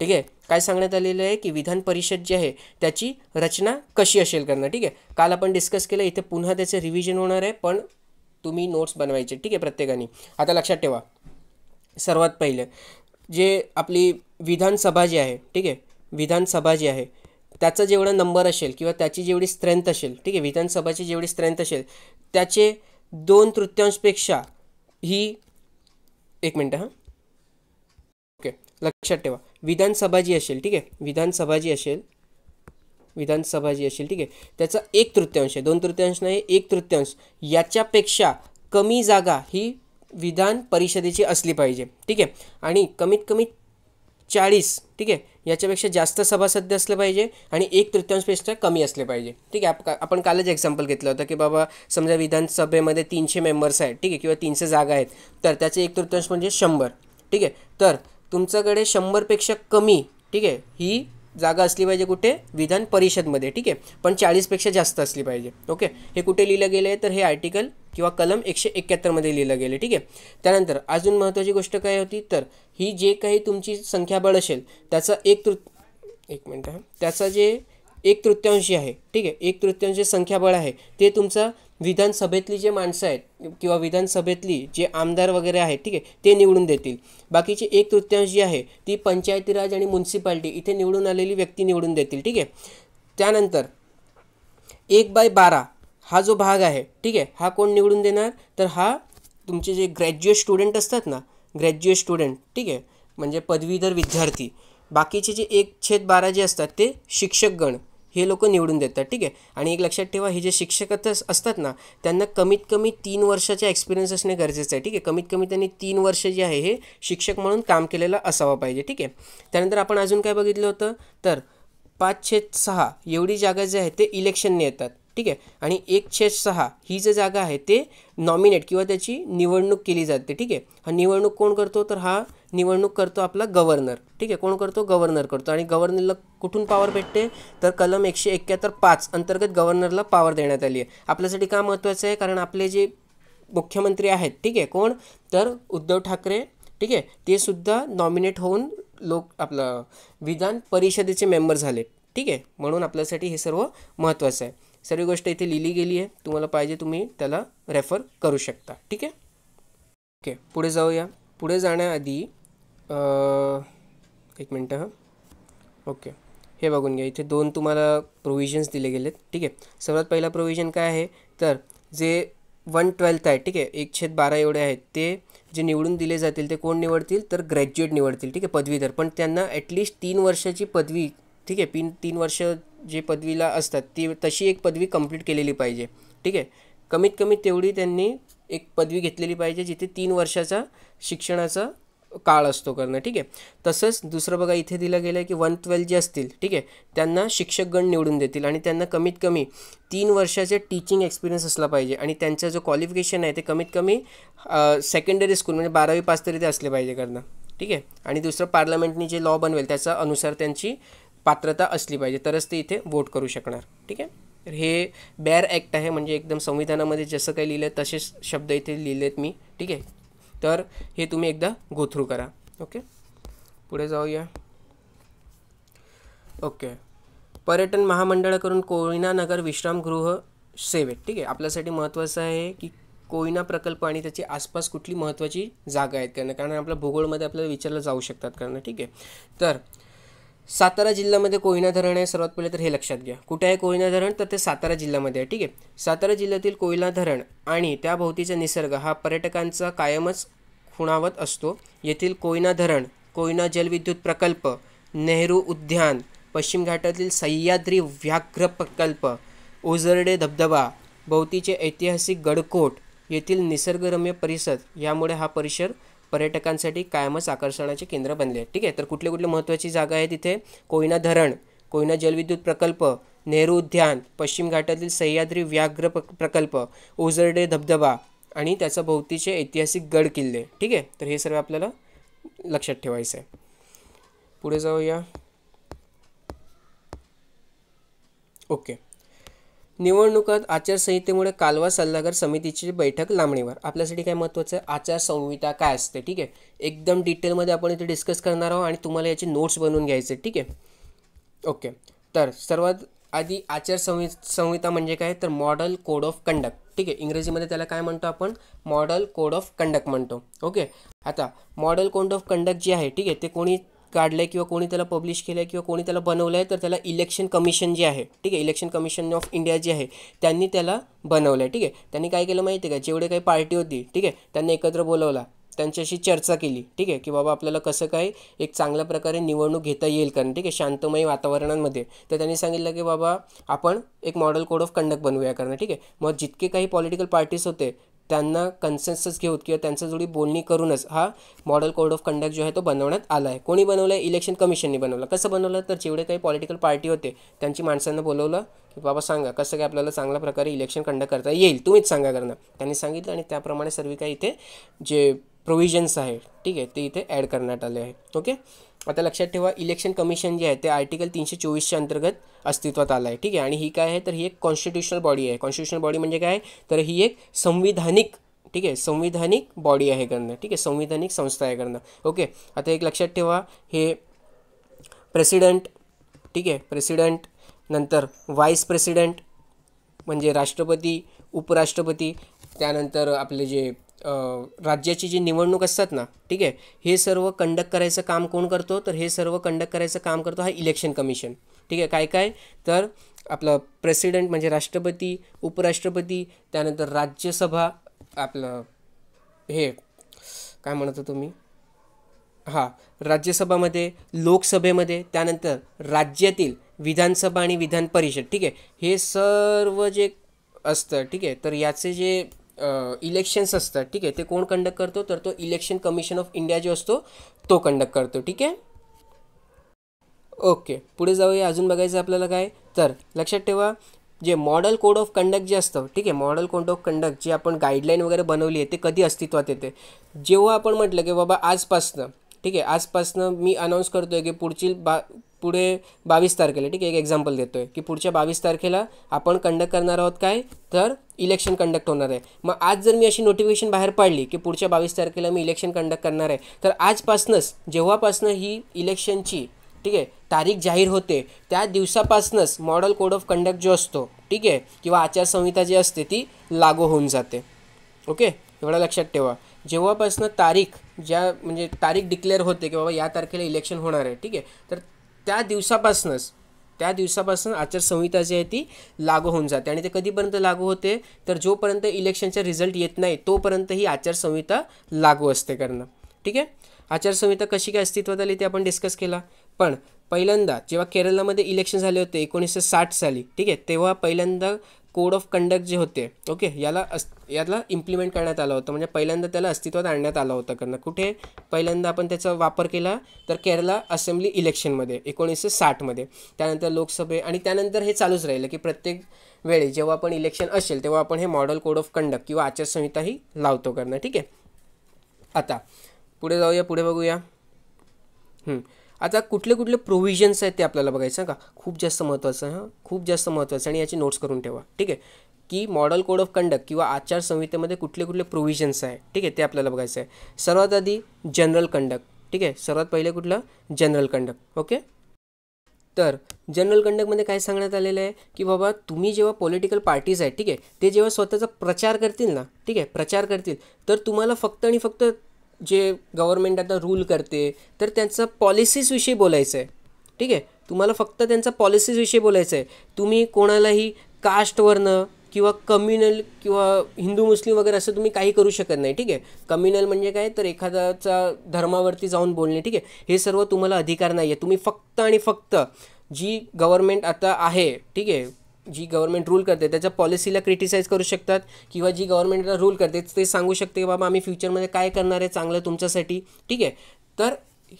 ठीक आहे काय सांगण्यात आलेलं आहे की विधान परिषद जी आहे त्याची रचना कशी असेल करणं ठीक आहे काल आपण डिस्कस केलं इथे पुन्हा त्याचं रिव्हिजन होणार आहे पण तुम्ही नोट्स बनवायचे ठीक आहे प्रत्येकाने आता लक्षात ठेवा सर्वात पहिलं जे आपली विधानसभा जी आहे ठीक आहे विधानसभा जी आहे त्याचा जेवढा नंबर असेल किंवा त्याची जेवढी स्ट्रेंथ असेल ठीक आहे विधानसभाची जेवढी स्ट्रेंथ असेल त्याचे दोन तृतीयांशपेक्षा ही एक मिनटं हां ओके लक्षात ठेवा विधानसभा जी असेल ठीक आहे विधानसभा जी असेल विधानसभा जी असेल ठीक आहे त्याचा एक तृतीयांश आहे दोन तृतीयांश नाही एक तृतीयांश याच्यापेक्षा कमी जागा ही विधान परिषदेची असली पाहिजे ठीक आहे आणि कमीत कमी चाळीस ठीक आहे याच्यापेक्षा जास्त सभासद्य असलं पाहिजे आणि एक तृतीयांशपेक्षा कमी असले पाहिजे ठीक आहे आपण कालच एक्झाम्पल घेतलं होतं की बाबा समजा विधानसभेमध्ये तीनशे मेंबर्स आहेत ठीक आहे किंवा तीनशे जागा आहेत तर त्याचे एक तृतीयांश म्हणजे शंभर ठीक आहे तर तुमच्याकडे शंभरपेक्षा कमी ठीक आहे ही जागा असली पाहिजे कुठे विधान परिषदमध्ये ठीक आहे पण चाळीसपेक्षा जास्त असली पाहिजे ओके हे कुठे लिहिलं गेलं आहे तर हे आर्टिकल किंवा कलम एकशे एक्क्याहत्तरमध्ये लिहिलं गेलं ठीक आहे त्यानंतर अजून महत्त्वाची गोष्ट काय होती तर ही जे काही तुमची संख्याबळ असेल त्याचं एक तृ एक मिनटं त्याचं जे एक तृतीयांशी आहे ठीक आहे एक तृतीयांशी संख्याबळ आहे ते तुमचं विधानसभेतली जे माणसं आहेत किंवा विधानसभेतली जे आमदार वगैरे आहेत ठीक आहे ते निवडून देतील बाकीचे एक तृतीयांश जी आहे ती पंचायती राज आणि म्युन्सिपाल्टी इथे निवडून आलेली व्यक्ती निवडून देतील ठीक आहे त्यानंतर एक बाय बारा हा जो भाग आहे ठीक आहे हा कोण निवडून देणार तर हा तुमचे जे ग्रॅज्युएट स्टुडंट असतात ना ग्रॅज्युएट स्टुडंट ठीक आहे म्हणजे पदवीधर विद्यार्थी बाकीचे जे एक छेद बारा जे असतात ते शिक्षकगण हे लोक निवडून देतात ठीक आहे आणि एक लक्षात ठेवा हे जे शिक्षक असतात ना त्यांना कमीत कमी तीन वर्षाचा एक्सपिरियन्स असणे गरजेचं आहे ठीक आहे कमीत कमी त्यांनी तीन वर्ष जे आहे हे शिक्षक म्हणून काम केलेलं असावं पाहिजे ठीक आहे त्यानंतर आपण अजून काय बघितलं होतं तर पाचशे सहा एवढी जागा जे आहे ते इलेक्शनने येतात ठीक आहे आणि एक छेद सहा ही जे जागा आहे ते नॉमिनेट किंवा त्याची निवडणूक केली जाते ठीक आहे हा निवडणूक कोण करतो तर हा निवडणूक करतो आपला गव्हर्नर ठीक आहे कोण करतो गव्हर्नर करतो आणि गव्हर्नरला कुठून पावर भेटते तर कलम एकशे एक्क्याहत्तर पाच अंतर्गत गव्हर्नरला पावर देण्यात आली आहे आपल्यासाठी का महत्त्वाचं आहे कारण आपले जे मुख्यमंत्री आहेत ठीक आहे कोण तर उद्धव ठाकरे ठीक आहे ते सुद्धा नॉमिनेट होऊन लोक आपलं विधान परिषदेचे मेंबर झाले ठीक आहे म्हणून आपल्यासाठी हे सर्व महत्त्वाचं आहे सर्व गोष्ट इथे लिहिली गेली आहे तुम्हाला पाहिजे तुम्ही त्याला रेफर करू शकता ठीक आहे ओके पुढे जाऊया पुढे जाण्याआधी एक मिनटं हां ओके हे बघून घ्या इथे दोन तुम्हाला प्रोव्हिजन्स दिले गेलेत ठीक आहे सर्वात पहिला प्रोव्हिजन काय आहे तर जे वन ट्वेल्थ आहे ठीक आहे एक छेद बारा एवढे आहेत ते जे निवडून दिले जातील ते कोण निवडतील तर ग्रॅज्युएट निवडतील ठीक आहे पदवीधर पण त्यांना ॲटलीस्ट तीन वर्षाची पदवी ठीक आहे पिन तीन वर्ष जे पदवीला असतात ती तशी एक पदवी कंप्लीट केलेली पाहिजे ठीक आहे कमीत कमी तेवढी त्यांनी एक पदवी घेतलेली पाहिजे जिथे तीन वर्षाचा शिक्षणाचा काळ असतो करणं ठीक आहे तसंच दुसरं बघा इथे दिलं गेलं आहे की वन ट्वेल्थ जे असतील ठीक आहे त्यांना शिक्षकगण निवडून देतील आणि त्यांना कमीत कमी तीन वर्षाचे टीचिंग एक्सपिरियन्स असला पाहिजे आणि त्यांचा जो क्वालिफिकेशन आहे ते कमीत कमी सेकंडरी स्कूल म्हणजे बारावी पास तरी ते असले पाहिजे करणं ठीक आहे आणि दुसरं पार्लमेंटनी जे लॉ बनवेल त्याचा अनुसार त्यांची पात्रता असली पाहिजे तरच ते इथे वोट करू शकणार ठीक आहे हे बॅर ॲक्ट आहे म्हणजे एकदम संविधानामध्ये जसं काही लिहिलं आहे तसेच शब्द इथे लिहिलेत मी ठीक आहे तर हे तुम्ही एकदा गोथ्रू करा ओके पुढे जाऊया ओके पर्यटन महामंडळाकडून कोयना नगर विश्रामगृह सेवेत ठीक आहे आपल्यासाठी महत्त्वाचं आहे की कोयना प्रकल्प आणि त्याची आसपास कुठली महत्त्वाची जागा आहेत कारण कारण आपल्या भूगोलमध्ये आपल्याला विचारलं जाऊ शकतात कारण ठीक आहे तर सातारा जिल्ह्यामध्ये कोयना धरण आहे सर्वात पहिले तर हे लक्षात घ्या कुठे आहे कोयना धरण तर ते सातारा जिल्ह्यामध्ये आहे ठीक आहे सातारा जिल्ह्यातील कोयना धरण आणि त्याभोवतीचा निसर्ग हा पर्यटकांचा कायमच खुणावत असतो येथील कोयना धरण कोयना जलविद्युत प्रकल्प नेहरू उद्यान पश्चिम घाटातील सह्याद्री व्याघ्र प्रकल्प ओझरडे धबधबा भोवतीचे ऐतिहासिक गडकोट येथील निसर्गरम्य परिसर यामुळे हा परिसर पर्यटकांसाठी कायमच आकर्षणाचे केंद्र बनले ठीक आहे तर कुठले कुठले महत्त्वाची जागा आहे तिथे कोयना धरण कोयना जलविद्युत प्रकल्प नेहरू उद्यान पश्चिम घाटातील सह्याद्री व्याघ्र प्रकल्प ओझरडे धबधबा आणि त्याचं भोवतीचे ऐतिहासिक गड किल्ले ठीक आहे तर हे सर्व आपल्याला लक्षात ठेवायचं आहे पुढे जाऊया ओके निवडणुकात आचारसंहितेमुळे कालवा सल्लागार समितीची बैठक लांबणीवर आपल्यासाठी काय महत्त्वाचं आहे आचारसंहिता काय असते ठीक आहे एकदम डिटेलमध्ये आपण इथे डिस्कस करणार आहोत आणि तुम्हाला याची नोट्स बनवून घ्यायचे ठीक आहे ओके तर सर्वात आधी आचारसंहि संहिता म्हणजे काय तर मॉडल कोड ऑफ कंडक्ट ठीक आहे इंग्रजीमध्ये त्याला काय म्हणतो आपण मॉडल कोड ऑफ कंडक्ट म्हणतो ओके आता मॉडल कोड ऑफ कंडक्ट जे आहे ठीक आहे ते कोणी काढलं आहे किंवा कोणी त्याला पब्लिश केलं आहे किंवा कोणी त्याला बनवलं आहे तर त्याला इलेक्शन कमिशन जे आहे ठीक आहे इलेक्शन कमिशन ऑफ इंडिया जे आहे त्यांनी त्याला बनवलं आहे ठीक आहे त्यांनी काय केलं माहिती आहे का जेवढे काही पार्टी होती ठीक आहे त्यांनी एकत्र बोलवला त्यांच्याशी चर्चा केली ठीक आहे की बाबा आपल्याला कसं काय एक चांगल्या प्रकारे निवडणूक घेता येईल कारण ठीक आहे शांतमय वातावरणांमध्ये तर त्यांनी सांगितलं की बाबा आपण एक मॉडेल कोड ऑफ कंडक्ट बनवूया कारण ठीक आहे मग जितके काही पॉलिटिकल पार्टीज होते त्यांना कन्सेन्सस घेऊन किंवा त्यांच्याजोडी बोलणी करूनच हा मॉडल कोड ऑफ कंडक्ट जो है तो बनव आला आहे कोणी बनवला आहे इलेक्शन कमिशनने बनवला कसं बनवलं तर जेवढे काही पॉलिटिकल पार्टी होते त्यांची बोलव बोलवलं बाबा सांगा कसं काय आपल्याला चांगल्या प्रकारे इलेक्शन कंडक्ट करता येईल तुम्हीच सांगा करणं त्यांनी सांगितलं आणि त्याप्रमाणे सर्व काही इथे जे प्रोविजन्स आहे ठीक आहे ते इथे ॲड करण्यात आले आहे ओके आता लक्षात ठेवा इलेक्शन कमिशन जे आहे ते आर्टिकल तीनशे चोवीसच्या अंतर्गत अस्तित्वात आलं आहे ठीक आहे आणि ही काय आहे तर ही एक कॉन्स्टिट्युशनल बॉडी आहे कॉन्स्टिट्युशनल बॉडी म्हणजे काय तर ही एक संविधानिक ठीक आहे संविधानिक बॉडी आहे करणं ठीक आहे संविधानिक संस्था आहे करणं ओके आता एक लक्षात ठेवा हे प्रेसिडेंट ठीक आहे प्रेसिडेंट नंतर व्हाईस प्रेसिडेंट म्हणजे राष्ट्रपती उपराष्ट्रपती त्यानंतर आपले जे राज्याची जी निवडणूक असतात ना ठीक आहे हे सर्व कंडक्ट करायचं काम कोण करतो तर हे सर्व कंडक्ट करायचं काम करतो हा इलेक्शन कमिशन ठीक आहे काय काय तर आपलं प्रेसिडेंट म्हणजे राष्ट्रपती उपराष्ट्रपती त्यानंतर राज्यसभा आपलं हे काय म्हणतो तुम्ही हां राज्यसभामध्ये लोकसभेमध्ये त्यानंतर राज्यातील विधानसभा आणि विधान परिषद ठीक आहे हे सर्व जे असतं ठीक आहे तर याचे जे इलेक्शन्स असतात ठीक आहे ते कोण कंडक्ट करतो तर तो इलेक्शन कमिशन ऑफ इंडिया जो असतो तो कंडक्ट करतो ठीक आहे ओके पुढे जाऊया अजून बघायचं आपल्याला काय तर लक्षात ठेवा जे मॉडल कोड ऑफ कंडक्ट जे असतं ठीक आहे मॉडल कोड ऑफ कंडक्ट जे आपण गाईडलाईन वगैरे बनवली आहे ते कधी अस्तित्वात येते जेव्हा आपण म्हटलं की बाबा आजपासनं ठीक आहे आजपासनं मी अनाऊन्स करतो आहे की पुढची बा पुढे बावीस तारखेला ठीक आहे एक एक्झाम्पल देतो आहे की पुढच्या बावीस तारखेला आपण कंडक्ट करणार आहोत काय तर इलेक्शन कंडक्ट होणार आहे मग आज जर मी अशी नोटिफिकेशन बाहेर पाडली की पुढच्या बावीस तारखेला मी इलेक्शन कंडक्ट करणार आहे तर आजपासूनच जेव्हापासनं ही इलेक्शनची ठीक आहे तारीख जाहीर होते त्या दिवसापासूनच मॉडल कोड ऑफ कंडक्ट जो असतो ठीक आहे किंवा आचारसंहिता जी असते ती लागू होऊन जाते ओके एवढा लक्षात ठेवा जेव्हापासनं तारीख ज्या म्हणजे तारीख डिक्लेअर होते की बाबा या तारखेला इलेक्शन होणार आहे ठीक आहे तर त्या दिवसापासूनच त्या दिवसापासून आचारसंहिता जी आहे ती लागू होऊन जाते आणि ते कधीपर्यंत लागू होते तर जोपर्यंत इलेक्शनचे रिझल्ट येत नाही तोपर्यंत ही आचारसंहिता लागू असते करणं ठीक आहे आचारसंहिता कशी काय अस्तित्वात आली ते आपण डिस्कस केला पण पहिल्यांदा जेव्हा केरळमध्ये इलेक्शन झाले होते एकोणीसशे साठ साली ठीक आहे तेव्हा पहिल्यांदा कोड ऑफ कंडक्ट जे होते ओके याला अस याला इम्प्लिमेंट करण्यात आलं होतं म्हणजे पहिल्यांदा त्याला अस्तित्वात आणण्यात आलं होतं कारण कुठे पहिल्यांदा आपण त्याचा वापर केला तर केरला असेंब्ली इलेक्शनमध्ये एकोणीसशे साठमध्ये त्यानंतर लोकसभे आणि त्यानंतर हे चालूच राहिलं की प्रत्येक वेळी जेव्हा आपण इलेक्शन असेल तेव्हा आपण हे मॉडल कोड ऑफ कंडक्ट किंवा आचारसंहिताही लावतो करणं ठीक आहे आता पुढे जाऊया पुढे बघूया आता कुठले कुठले प्रोव्हिजन्स आहेत ते आपल्याला बघायचं का खूप जास्त महत्त्वाचं आहे हां खूप जास्त महत्त्वाचं आणि याची नोट्स करून ठेवा ठीक आहे की मॉडल कोड ऑफ कंडक्ट किंवा आचारसंहितेमध्ये कुठले कुठले प्रोव्हिजन्स आहे ठीक आहे ते आपल्याला बघायचं आहे सर्वात आधी जनरल कंडक्ट ठीक आहे सर्वात पहिले कुठलं जनरल कंडक्ट ओके तर जनरल कंडक्टमध्ये काय सांगण्यात आलेलं आहे की बाबा तुम्ही जेव्हा पॉलिटिकल पार्टीज आहेत ठीक आहे ते जेव्हा स्वतःचा प्रचार करतील ना ठीक आहे प्रचार करतील तर तुम्हाला फक्त आणि फक्त जे गव्हर्नमेंट आता रूल करते तर त्यांचं पॉलिसीजविषयी बोलायचं आहे ठीक आहे तुम्हाला फक्त त्यांचा पॉलिसीजविषयी बोलायचं आहे तुम्ही कोणालाही कास्टवरनं किंवा कम्युनल किंवा हिंदू मुस्लिम वगैरे असं तुम्ही काही करू शकत नाही ठीक आहे कम्युनल म्हणजे काय तर एखाद्याचा धर्मावरती जाऊन बोलणे ठीक आहे हे सर्व तुम्हाला अधिकार नाही आहे तुम्ही फक्त आणि फक्त जी गव्हर्नमेंट आता आहे ठीक आहे जी गव्हर्नमेंट रूल करते त्याच्या पॉलिसीला क्रिटिसाईज करू शकतात किंवा जी गव्हर्नमेंटला रूल करते ते सांगू शकते की बाबा आम्ही फ्युचरमध्ये काय करणार आहे चांगलं तुमच्यासाठी ठीक आहे तर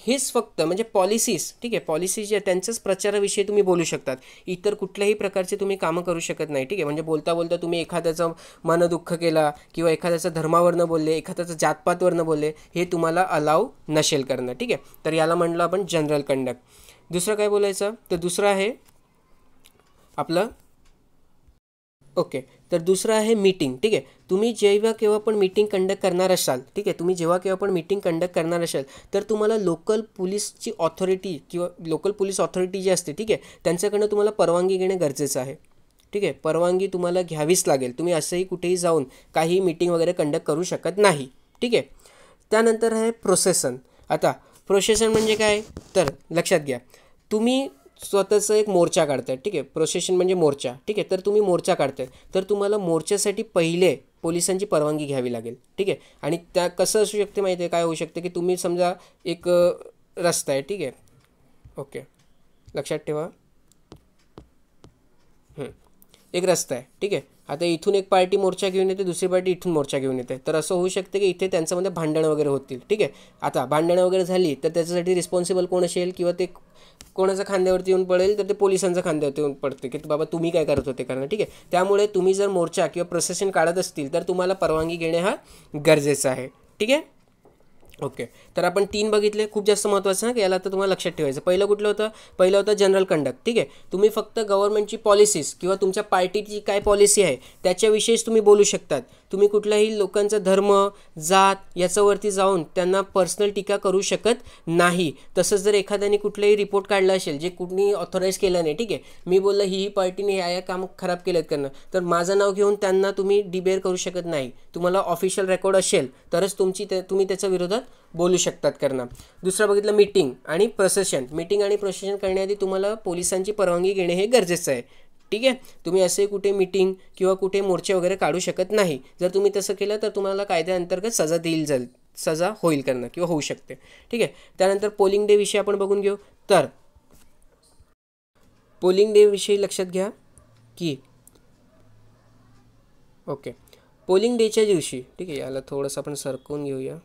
हेच फक्त म्हणजे पॉलिसीज ठीक आहे पॉलिसीज जे त्यांच्याच प्रचाराविषयी तुम्ही बोलू शकतात इतर कुठल्याही प्रकारचे तुम्ही कामं करू शकत नाही ठीक आहे म्हणजे बोलता बोलता तुम्ही एखाद्याचं मनदुःख केला किंवा एखाद्याचं धर्मावरनं बोलले एखाद्याचं जातपातवरनं बोलले हे तुम्हाला अलाव नसेल करणं ठीक आहे तर याला म्हणलं आपण जनरल कंडक्ट दुसरं काय बोलायचं तर दुसरं आहे आपलं ओके तर दुसरं आहे मीटिंग ठीक आहे तुम्ही जेव्हा केव्हा पण मीटिंग कंडक्ट करणार असाल ठीक आहे तुम्ही जेव्हा केव्हा पण मीटिंग कंडक्ट करणार असाल तर तुम्हाला लोकल पोलीसची ऑथॉरिटी किंवा लोकल पोलीस ऑथॉरिटी जी असते ठीक आहे त्यांच्याकडनं तुम्हाला परवानगी घेणे गरजेचं आहे ठीक आहे परवानगी तुम्हाला घ्यावीच लागेल तुम्ही असंही कुठेही जाऊन काही मीटिंग वगैरे कंडक्ट करू शकत नाही ठीक आहे त्यानंतर आहे प्रोसेसन आता प्रोसेसन म्हणजे काय तर लक्षात घ्या तुम्ही स्वतःचं एक मोर्चा काढत ठीक आहे प्रोसेशन म्हणजे मोर्चा ठीक आहे तर तुम्ही मोर्चा काढताय तर तुम्हाला मोर्चासाठी पहिले पोलिसांची परवानगी घ्यावी लागेल ठीक आहे आणि त्या कसं असू शकते माहिती आहे काय होऊ शकते की तुम्ही समजा एक रस्ता आहे ठीक आहे ओके लक्षात ठेवा एक रस्ता आहे ठीक आहे आता इथून एक पार्टी मोर्चा घेऊन येते दुसरी पार्टी इथून मोर्चा घेऊन येते तर असं होऊ शकते की इथे त्यांच्यामध्ये भांडणं वगैरे होतील ठीक आहे आता भांडणं वगैरे झाली तर त्याच्यासाठी रिस्पॉन्सिबल कोण असेल किंवा ते कोणाचं खांद्यावरती येऊन पडेल तर ते पोलिसांचं खांद्यावरती येऊन पडते की बाबा तुम्ही काय करत होते कारण ठीक आहे त्यामुळे तुम्ही जर मोर्चा किंवा प्रशासन काढत असतील तर तुम्हाला परवानगी घेणे हा गरजेचं आहे ठीक आहे ओके तर आपण तीन बघितले खूप जास्त महत्त्वाचं ना की याला तर तुम्हाला लक्षात ठेवायचं पहिलं कुठलं होतं पहिलं होतं जनरल कंडक्ट ठीक आहे तुम्ही फक्त गव्हर्नमेंटची पॉलिसीज किंवा तुमच्या पार्टीची काय पॉलिसी आहे त्याच्याविषयीच तुम्ही बोलू शकतात तुम्ही कुठल्याही लोकांचा धर्म जात याच्यावरती जाऊन त्यांना पर्सनल टीका करू शकत नाही तसंच जर एखाद्याने कुठलाही रिपोर्ट काढला असेल जे कुणी ऑथोराईज केला नाही ठीक आहे मी बोललं ही ही पार्टीने ह्या या काम खराब केलं करणं तर माझं नाव घेऊन त्यांना तुम्ही डिबेअर करू शकत नाही तुम्हाला ऑफिशियल रेकॉर्ड असेल तरच तुमची ते तुम्ही त्याच्या विरोधात बोलू शकतात करणं दुसरं बघितलं मीटिंग आणि प्रोसेशन मीटिंग आणि प्रोसेशन करण्याआधी तुम्हाला पोलिसांची परवानगी घेणे हे गरजेचं आहे ठीक आहे तुम्ही असे कुठे मीटिंग किंवा कुठे मोर्चे वगैरे काढू शकत नाही जर तुम्ही तसं केलं तर तुम्हाला कायद्याअंतर्गत सजा देईल जाईल सजा होईल करणं किंवा होऊ शकते ठीक आहे त्यानंतर पोलिंग डे विषयी आपण बघून घेऊ तर पोलिंग डे विषयी लक्षात घ्या की ओके पोलिंग डेच्या दिवशी ठीक आहे याला थोडंसं आपण सरकवून घेऊया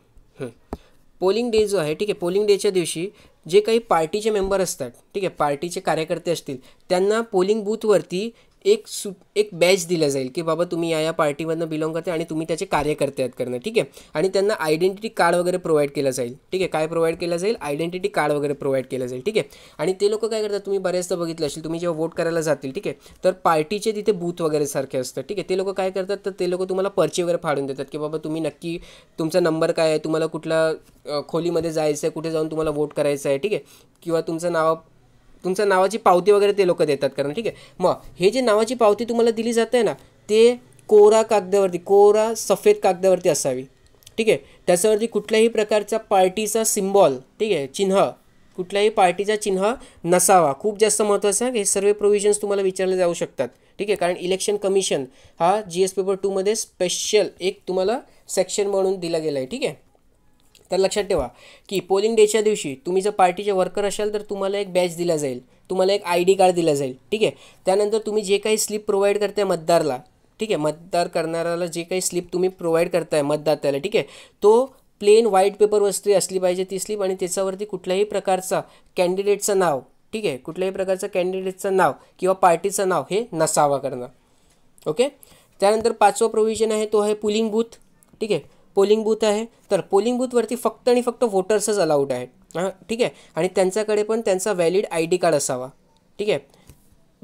पोलिंग डे जो आहे ठीक आहे पोलिंग डेच्या दिवशी जे काही पार्टीचे मेंबर असतात ठीक आहे पार्टीचे कार्यकर्ते असतील त्यांना पोलिंग बूथवरती एक सु एक बॅच दिला जाईल की बाबा तुम्ही या या पार्टीमधनं बिलॉंग करते आणि तुम्ही त्याचे कार्यकर्ते आहेत करणं ठीक आहे आणि त्यांना आयडेंटिटी कार्ड वगैरे प्रोव्हाइड केलं जाईल ठीक आहे काय प्रोव्हाइड केलं जाईल आयडेंटिटी कार्ड वगैरे प्रोव्हाइड केलं जाईल ठीक आहे आणि ते लोक काय करतात तुम्ही बऱ्याचदा बघितलं असेल तुम्ही जेव्हा वोट करायला जातील ठीक आहे तर पार्टीचे तिथे बूथ वगैरे सारखे असतात ठीक आहे ते लोक काय करतात तर ते लोक तुम्हाला पर्ची वगैरे फाडून देतात की बाबा तुम्ही नक्की तुमचा नंबर काय आहे तुम्हाला कुठला खोलीमध्ये जायचं आहे कुठे जाऊन तुम्हाला वोट करायचं आहे ठीक आहे किंवा तुमचं नाव तुमच्या नावाची पावती वगैरे ते लोक देतात कारण ठीक आहे मग हे जे नावाची पावती तुम्हाला दिली जाते ना ते कोरा कागदावरती कोरा सफेद कागदावरती असावी ठीक आहे त्याच्यावरती कुठल्याही प्रकारचा पार्टीचा सिम्बॉल ठीक आहे चिन्ह कुठल्याही पार्टीचा चिन्ह नसावा खूप जास्त महत्त्वाचं आहे हे सर्व प्रोव्हिजन्स तुम्हाला विचारले जाऊ शकतात ठीक आहे कारण इलेक्शन कमिशन हा जी एस पेपर टूमध्ये स्पेशल एक तुम्हाला सेक्शन म्हणून दिला गेला आहे ठीक आहे तर लक्षात ठेवा की पोलिंग डेच्या दिवशी तुम्ही जर पार्टीचे वर्कर असाल तर तुम्हाला एक बॅच दिला जाईल तुम्हाला एक आय डी कार्ड दिला जाईल ठीक आहे त्यानंतर तुम्ही जे काही स्लिप प्रोव्हाइड करताय मतदारला ठीक आहे मतदार करणाऱ्याला जे काही स्लिप तुम्ही प्रोव्हाइड करताय मतदात्याला ठीक आहे तो प्लेन व्हाईट पेपर वस्त्री असली पाहिजे ती स्लिप आणि त्याच्यावरती कुठल्याही प्रकारचा कॅन्डिडेटचं नाव ठीक आहे कुठल्याही प्रकारचं कॅन्डिडेटचं नाव किंवा पार्टीचं नाव हे नसावा करणं ओके त्यानंतर पाचवा प्रोव्हिजन आहे तो आहे पुलिंग बूथ ठीक आहे पोलिंग बूथ आहे तर पोलिंग बूथवरती फक्त आणि फक्त वोटर्सच अलाउड आहेत हां ठीक आहे आणि त्यांच्याकडे पण त्यांचा व्हॅलिड आय डी कार्ड असावा ठीक आहे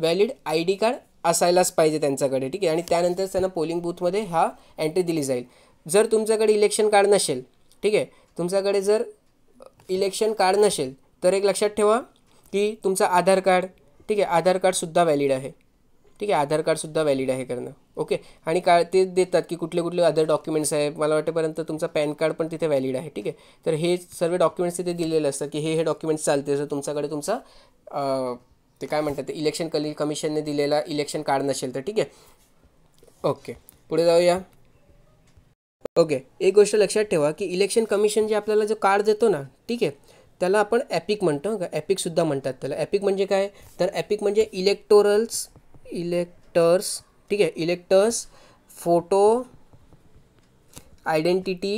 व्हॅलिड आय डी कार्ड असायलाच पाहिजे त्यांच्याकडे ठीक आहे आणि त्यानंतर त्यांना पोलिंग बूथमध्ये हा एंट्री दिली जाईल जर तुमच्याकडे इलेक्शन कार्ड नसेल ठीक आहे तुमच्याकडे जर इलेक्शन कार्ड नसेल तर एक लक्षात ठेवा की तुमचा आधार कार्ड ठीक आहे आधार कार्डसुद्धा वॅलिड आहे ठीक है आधार कार्डसुद्धा वैलिड है करना ओके का ते देतात की कुठले अदर डॉक्यूमेंट्स है मैं वाटेपर्यंत तुमचा पैन कार्ड पण वैलिड है ठीक है तो हे सर्व डॉक्युमेंट्स तिथे दिलेले असतात की हे हे डॉक्युमेंट्स चालते जर तुमच्याकडे तुमचा ते काय म्हणतात ते इलेक्शन कली कमिशनने दिलेला इलेक्शन कार्ड नसेल तो ठीक है ओके पुढे जाऊया ओके एक गोष लक्षा ठेवा कि इलेक्शन कमीशन जे आपल्याला जो कार्ड देते ना ठीक है तेल आपण ॲपिक म्हणतो का ॲपिकसुद्धा म्हणतात त्याला ॲपिक म्हणजे काय इलेक्टोरल्स इलेक्टर्स ठीक आहे electors photo identity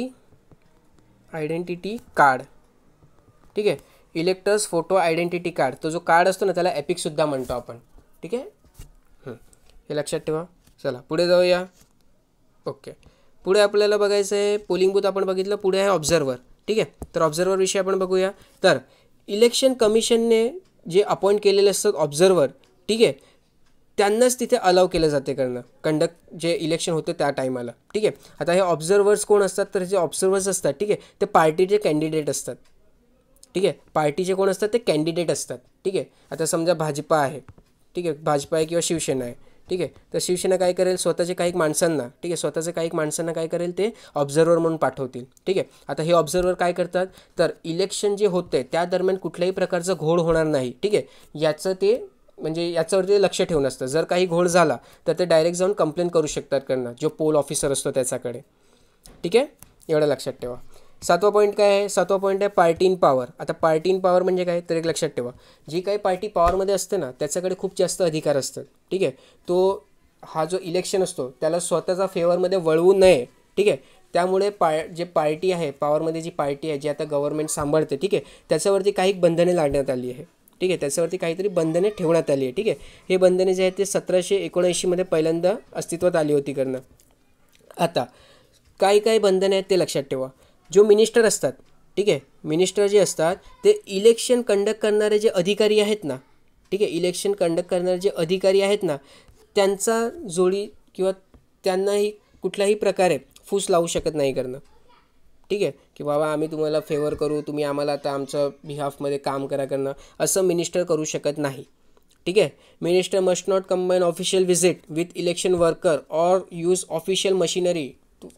identity card ठीक आहे इलेक्टर्स फोटो आयडेंटिटी कार्ड तो जो कार्ड असतो ना त्याला एपिकसुद्धा म्हणतो आपण ठीक आहे हे लक्षात ठेवा चला पुढे जाऊया ओके पुढे आपल्याला बघायचं आहे पोलिंग बूथ आपण बघितलं पुढे आहे ऑब्झर्वर ठीक आहे तर ऑब्झर्वर विषयी आपण बघूया तर इलेक्शन कमिशनने जे अपॉइंट केलेले असतात ऑब्झर्वर ठीक आहे त्यांनाच तिथे अलाव केलं जाते करणं कंडक्ट जे इलेक्शन होते त्या टायमाला ठीक आहे आता हे ऑब्झर्वर्स कोण असतात तर जे ऑब्झर्वर्स असतात ठीक आहे ते पार्टीचे कॅन्डिडेट असतात ठीक आहे पार्टीचे कोण असतात ते कॅन्डिडेट असतात ठीक आहे आता समजा भाजपा आहे ठीक आहे भाजपा आहे किंवा शिवसेना आहे ठीक आहे तर शिवसेना काय करेल स्वतःचे काही माणसांना ठीक आहे स्वतःचे काही माणसांना काय करेल ते ऑब्झर्वर म्हणून पाठवतील ठीक आहे आता हे ऑब्झर्वर काय करतात तर इलेक्शन जे होते त्या दरम्यान कुठल्याही प्रकारचं घोळ होणार नाही ठीक आहे याचं ते म्हणजे याच्यावरती लक्ष ठेवून असतं जर काही घोळ झाला तर ते डायरेक्ट जाऊन कंप्लेंट करू शकतात त्यांना जो पोल ऑफिसर असतो त्याच्याकडे ठीक आहे एवढं लक्षात ठेवा सातवा पॉईंट काय आहे सातवा पॉईंट आहे पार्टी इन पॉवर आता पार्टी इन पॉवर म्हणजे काय तर एक लक्षात ठेवा जी काही पार्टी पॉवरमध्ये असते ना त्याच्याकडे खूप जास्त अधिकार असतात ठीक आहे तो हा जो इलेक्शन असतो त्याला स्वतःचा फेवरमध्ये वळवू नये ठीक आहे त्यामुळे पाय जे पार्टी आहे पॉवरमध्ये जी पार्टी आहे जी आता गव्हर्नमेंट सांभाळते ठीक आहे त्याच्यावरती काही बंधने लादण्यात आली आहे ठीक आहे त्याच्यावरती काहीतरी बंधने ठेवण्यात आली आहे ठीक आहे हे बंधने जे आहेत ते सतराशे एकोणऐंशीमध्ये पहिल्यांदा अस्तित्वात आली होती करणं आता काय काय बंधने आहेत ते लक्षात ठेवा जो मिनिस्टर असतात ठीक आहे मिनिस्टर जे असतात ते इलेक्शन कंडक्ट करणारे जे अधिकारी आहेत ना ठीक आहे इलेक्शन कंडक्ट करणारे जे अधिकारी आहेत ना त्यांचा जोडी किंवा त्यांनाही कुठल्याही प्रकारे फूस लावू शकत नाही करणं ठीक आहे की बाबा आम्ही तुम्हाला फेवर करू तुम्ही आम्हाला आता आमचं बिहाफमध्ये काम करा करणं असं मिनिस्टर करू शकत नाही ठीक आहे minister must not combine official visit with election worker or use official machinery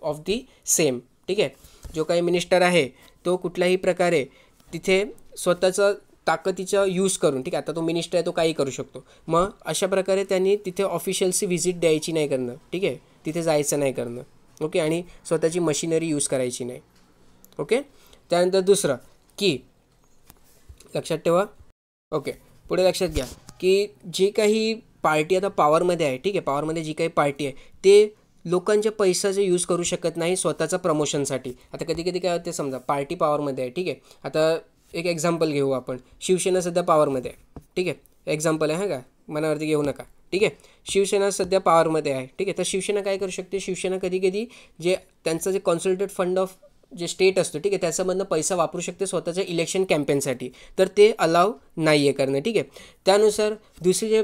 of the same ठीक आहे जो काही मिनिस्टर आहे तो कुठल्याही प्रकारे तिथे स्वतःचं ताकदीचा यूज करून ठीक आहे आता तो मिनिस्टर आहे तो काही करू शकतो मग अशा प्रकारे त्यांनी तिथे ऑफिशियलची व्हिजिट द्यायची नाही करणं ठीक आहे तिथे जायचं नाही करणं ओके आणि स्वतःची मशिनरी यूज करायची नाही ओके त्यानंतर दुसरं की लक्षात ठेवा ओके पुढे लक्षात घ्या की जी काही पार्टी आता पॉवरमध्ये आहे ठीक आहे पॉवरमध्ये जी काही पार्टी आहे ते लोकांच्या पैशाचे यूज करू शकत नाही स्वतःचा प्रमोशनसाठी आता कधी कधी काय होते समजा पार्टी पॉवरमध्ये आहे ठीक आहे आता एक एक्झाम्पल घेऊ आपण शिवसेना सध्या पॉवरमध्ये आहे ठीक आहे एक्झाम्पल आहे हां का मनावरती घेऊ नका ठीक आहे शिवसेना सध्या पॉवरमध्ये आहे ठीक आहे तर शिवसेना काय करू शकते शिवसेना कधी कधी जे त्यांचं जे कॉन्सल्टेड फंड ऑफ जे स्टेट असतो ठीक आहे त्याच्यामधनं पैसा वापरू शकते स्वतःच्या इलेक्शन कॅम्पेनसाठी तर ते अलाव नाही आहे करणं ठीक आहे त्यानुसार दुसरी जे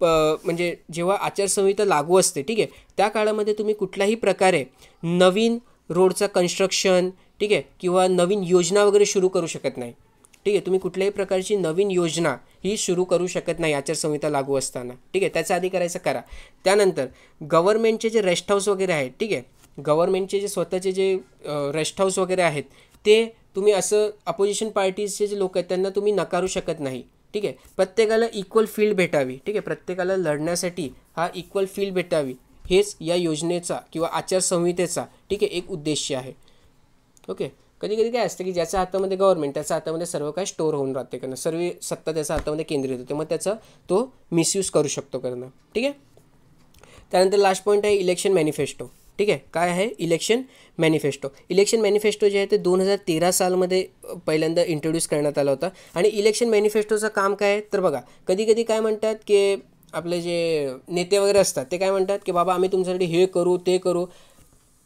म्हणजे जेव्हा आचारसंहिता लागू असते ठीक आहे त्या काळामध्ये तुम्ही कुठल्याही प्रकारे नवीन रोडचं कन्स्ट्रक्शन ठीक आहे किंवा नवीन योजना वगैरे सुरू करू शकत नाही ठीक आहे तुम्ही कुठल्याही प्रकारची नवीन योजना ही सुरू करू शकत नाही आचारसंहिता लागू असताना ठीक आहे त्याचा आधी करायचं करा त्यानंतर गव्हर्नमेंटचे जे रेस्ट हाऊस वगैरे आहेत ठीक आहे गव्हर्नमेंटचे जे स्वतःचे जे रेस्ट हाऊस वगैरे आहेत ते तुम्ही असं अपोजिशन पार्टीजचे जे लोक आहेत त्यांना तुम्ही नकारू शकत नाही ठीक आहे प्रत्येकाला इक्वल फील्ड भेटावी ठीक आहे प्रत्येकाला लढण्यासाठी हा इक्वल फील्ड भेटावी हेच या योजनेचा किंवा आचारसंहितेचा ठीक आहे एक उद्देश आहे ओके कधी कधी काय असतं की ज्याच्या हातामध्ये गव्हर्नमेंट त्याच्या हातामध्ये सर्व काय स्टोर होऊन राहते करणं सर्व सत्ता त्याच्या हातामध्ये केंद्रित होते मग त्याचा तो मिसयूज करू शकतो करणं ठीक आहे त्यानंतर लास्ट पॉईंट आहे इलेक्शन मॅनिफेस्टो ठीक आहे काय आहे इलेक्शन मॅनिफेस्टो इलेक्शन मॅनिफेस्टो जे आहे ते दोन हजार तेरा सालमध्ये पहिल्यांदा इंट्रोड्यूस करण्यात आला होता आणि इलेक्शन मॅनिफेस्टोचं काम काय आहे तर बघा कधी कधी काय म्हणतात की आपले जे नेते वगैरे असतात ते काय म्हणतात की बाबा आम्ही तुमच्यासाठी हे करू ते करू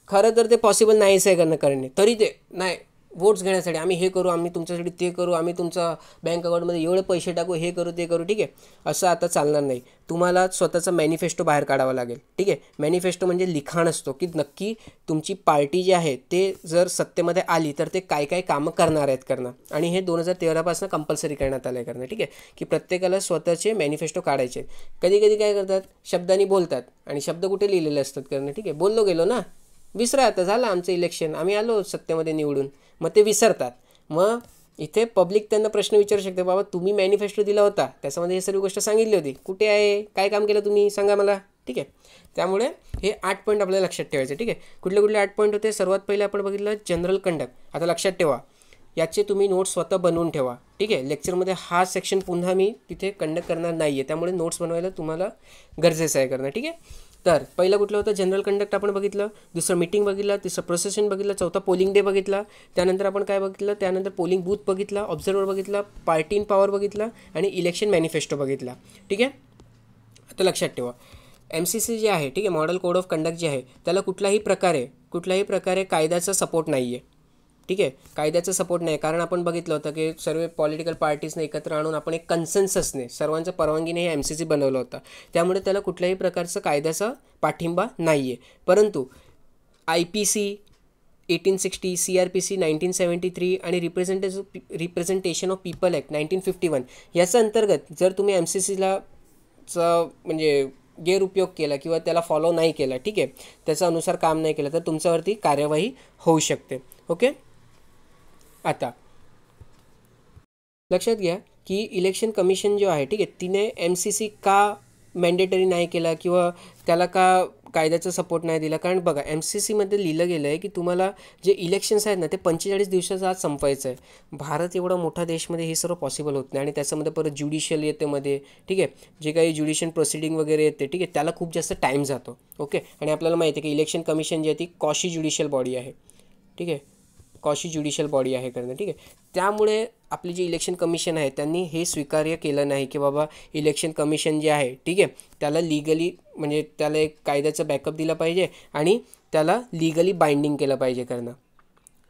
खरं तर ते पॉसिबल नाहीच आहे करणं करणे तरी ते नाही वोट्स घेण्यासाठी आम्ही हे करू आम्ही तुमच्यासाठी ते करू आम्ही तुमचा बँक अकाउंटमध्ये एवढे पैसे टाकू हे करू ते करू ठीक आहे असं आता चालणार नाही तुम्हाला स्वतःचा मॅनिफेस्टो बाहेर काढावा लागेल ठीक आहे मॅनिफेस्टो म्हणजे लिखाण असतो की नक्की तुमची पार्टी जी आहे ते जर सत्तेमध्ये आली तर ते काय काय कामं करणार आहेत करणं आणि हे दोन हजार तेरापासून कंपल्सरी करण्यात आलं आहे करणं ठीक आहे की प्रत्येकाला स्वतःचे मॅनिफेस्टो काढायचे कधी कधी काय करतात शब्दांनी बोलतात आणि शब्द कुठे लिहिलेले असतात करणं ठीक आहे बोललो गेलो ना विसरा आता झालं आमचं इलेक्शन आम्ही आलो सत्तेमध्ये निवडून मग ते विसरतात मग इथे पब्लिक त्यांना प्रश्न विचारू शकते बाबा तुम्ही मॅनिफेस्टो दिला होता त्याच्यामध्ये हे सर्व गोष्ट सांगितली होती कुठे आहे काय काम केलं तुम्ही सांगा मला ठीक आहे त्यामुळे हे आठ पॉईंट आपल्याला लक्षात ठेवायचे ठीक आहे कुठले कुठले आठ पॉईंट होते सर्वात पहिले आपण बघितलं जनरल कंडक्ट आता लक्षात ठेवा याचे तुम्ही नोट्स स्वतः बनवून ठेवा ठीक आहे लेक्चरमध्ये हा सेक्शन पुन्हा मी तिथे कंडक्ट करणार नाही आहे त्यामुळे नोट्स बनवायला तुम्हाला गरजेचं आहे करणं ठीक आहे तर पहिलं कुठलं होतं जनरल कंडक्ट आपण बघितलं दुसरं मीटिंग बघितलं तिसरं प्रोसेशन बघितलं चौथा पोलिंग डे बघितला त्यानंतर आपण काय बघितलं त्यानंतर पोलिंग बूथ बघितला ऑब्झर्वर बघितला पार्टी इन पॉवर बघितला आणि इलेक्शन मॅनिफेस्टो बघितला ठीक आहे आता लक्षात ठेवा एम सी सी जे आहे ठीक आहे मॉडेल कोड ऑफ कंडक्ट जे आहे त्याला कुठलाही प्रकारे कुठल्याही प्रकारे कायद्याचा सपोर्ट नाही आहे ठीक आहे कायद्याचा सपोर्ट नाही कारण आपण बघितलं होतं की सर्व पॉलिटिकल पार्टीजने एकत्र आणून आपण एक कन्सेन्ससने सर्वांच्या परवानगीने हे एम सी सी बनवलं होतं त्यामुळे त्याला कुठल्याही प्रकारचं कायद्याचा पाठिंबा नाही आहे परंतु I P C eighteen sixty C R P C nineteen seventy three आणि रिप्रेझेंटेज representation of people act nineteen fifty one याचा अंतर्गत जर तुम्ही एम सी सीला म्हणजे गैरउपयोग केला किंवा त्याला फॉलो नाही केला ठीक आहे त्याचा अनुसार काम नाही केलं तर तुमच्यावरती कार्यवाही होऊ शकते ओके आता लक्षात घ्या की इलेक्शन कमिशन जो आहे ठीक आहे तिने एम सी सी का मॅन्डेटरी नाही केला किंवा त्याला का कायद्याचा सपोर्ट नाही दिला कारण बघा एम सी सीमध्ये लिहिलं गेलं आहे की तुम्हाला जे इलेक्शन्स आहेत ना ते पंचेचाळीस दिवसाचं आज संपवायचं आहे भारत एवढा मोठा देशमध्ये हे सर्व पॉसिबल होत नाही आणि त्याच्यामध्ये परत ज्युडिशियल येते मध्ये ठीक आहे जे काही ज्युडिशियल प्रोसिडिंग वगैरे येते ठीक आहे त्याला खूप जास्त टाईम जातो ओके आणि आपल्याला माहिती आहे की इलेक्शन कमिशन जी आहे ती कॉशी ज्युडिशियल बॉडी आहे ठीक आहे कॉशी ज्युडिशियल बॉडी आहे करणं ठीक आहे त्यामुळे आपली जे इलेक्शन कमिशन आहे त्यांनी हे स्वीकार्य केलं नाही की बाबा इलेक्शन कमिशन जे आहे ठीक आहे त्याला लिगली म्हणजे त्याला एक कायद्याचं बॅकअप दिलं पाहिजे आणि त्याला लिगली बाइंडिंग केलं पाहिजे करणं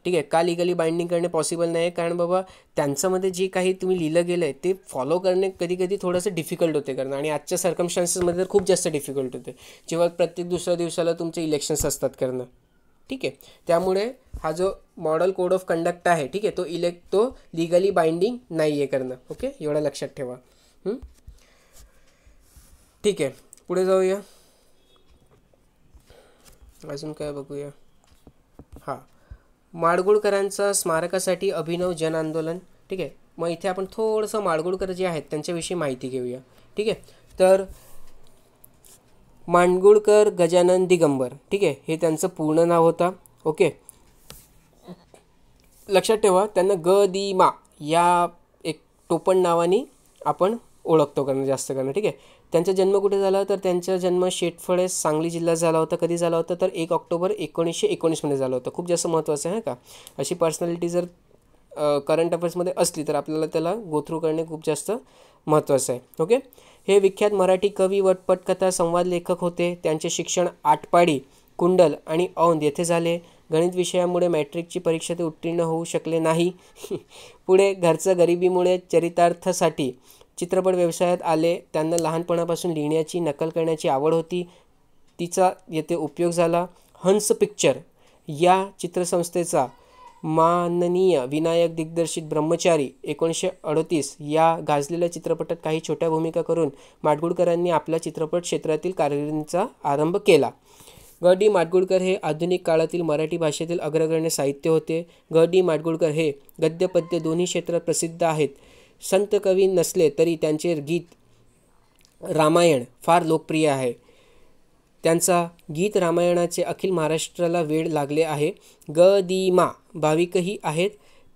ठीक आहे का लिगली बाइंडिंग करणे पॉसिबल नाही आहे कारण बाबा त्यांच्यामध्ये जे काही तुम्ही लिहिलं गेलं आहे ते फॉलो करणे कधी कधी थोडंसं डिफिकल्ट होते करणं आणि आजच्या सर्कमस्टान्सेसमध्ये तर खूप जास्त डिफिकल्ट होते जेव्हा प्रत्येक दुसऱ्या दिवसाला तुमचे इलेक्शन्स असतात करणं ठीक आहे त्यामुळे हा जो मॉडल कोड ऑफ कंडक्ट आहे ठीक आहे तो इलेक्ट तो लिगली बाइंडिंग नाही आहे करणं ओके एवढं लक्षात ठेवा ठीक आहे पुढे जाऊया अजून काय बघूया हां माडगुळकरांचं स्मारकासाठी अभिनव जन आंदोलन ठीक आहे मग इथे आपण थोडंसं माडगुळकर जे आहेत त्यांच्याविषयी माहिती घेऊया ठीक आहे तर मांडगुळकर गजानन दिगंबर ठीक आहे हे त्यांचं पूर्ण नाव होतं ओके लक्षात ठेवा त्यांना ग दी मा या एक टोपण नावाने आपण ओळखतो करणं जास्त करणं ठीक आहे त्यांचा जन्म कुठे झाला तर त्यांचा जन्म शेटफळे सांगली जिल्ह्यात झाला होता कधी झाला होता तर एक ऑक्टोबर एकोणीसशे एकोणीसमध्ये झाला होता खूप जास्त महत्त्वाचं आहे का अशी पर्सनॅलिटी जर करंट अफेअर्समध्ये असली तर आपल्याला त्याला गोथ्रू करणे खूप जास्त महत्त्वाचं आहे ओके हे विख्यात मराठी कवी वटपटकथा पटकथा संवाद लेखक होते त्यांचे शिक्षण आटपाडी कुंडल आणि औंद येथे झाले गणित विषयामुळे मॅट्रिकची परीक्षा ते उत्तीर्ण होऊ शकले नाही पुढे घरचं गरिबीमुळे चरितार्थासाठी चित्रपट व्यवसायात आले त्यांना लहानपणापासून लिहिण्याची नकल करण्याची आवड होती तिचा येथे उपयोग झाला हंस पिक्चर या चित्रसंस्थेचा माननीय विनायक दिग्दर्शित ब्रह्मचारी एकोणीसशे अडतीस या गाजलेल्या चित्रपटात काही छोट्या भूमिका करून माडगुळकरांनी आपल्या चित्रपट क्षेत्रातील कारकिर्दीचा आरंभ केला ग डी माडगुळकर हे आधुनिक काळातील मराठी भाषेतील अग्रगण्य साहित्य होते ग डी माडगुळकर हे गद्यपद्य दोन्ही क्षेत्रात प्रसिद्ध आहेत संत कवी नसले तरी त्यांचे गीत रामायण फार लोकप्रिय आहे त्यांचा गीत रामायणाचे अखिल महाराष्ट्राला वेळ लागले आहे ग दी मा भाविकही आहेत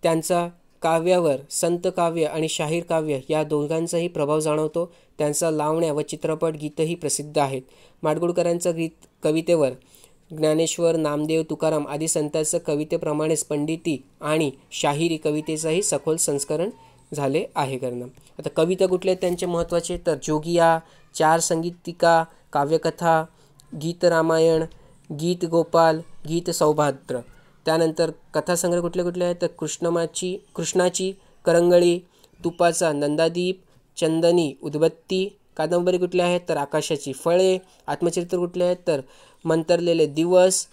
त्यांचा काव्यावर संत काव्य आणि शाहीर काव्य या दोघांचाही प्रभाव जाणवतो त्यांचा लावण्या व चित्रपट गीतही प्रसिद्ध आहेत माडगुळकरांचं गीत कवितेवर ज्ञानेश्वर नामदेव तुकाराम आदी संतांचं कवितेप्रमाणेच पंडिती आणि शाहिरी कवितेचंही सखोल संस्करण झाले आहे करणं आता कविता कुठले त्यांचे महत्त्वाचे तर जोगिया चार संगीतिका काव्यकथा गीत रामायण गीत गोपाल गीत सौभाद्र त्यानंतर कथासंग्रह कुठले कुठले आहेत तर कृष्णमाची कृष्णाची करंगळी तुपाचा नंदादीप चंदनी उदबत्ती कादंबरी कुठल्या आहेत तर आकाशाची फळे आत्मचरित्र कुठले आहेत तर मंतरलेले दिवस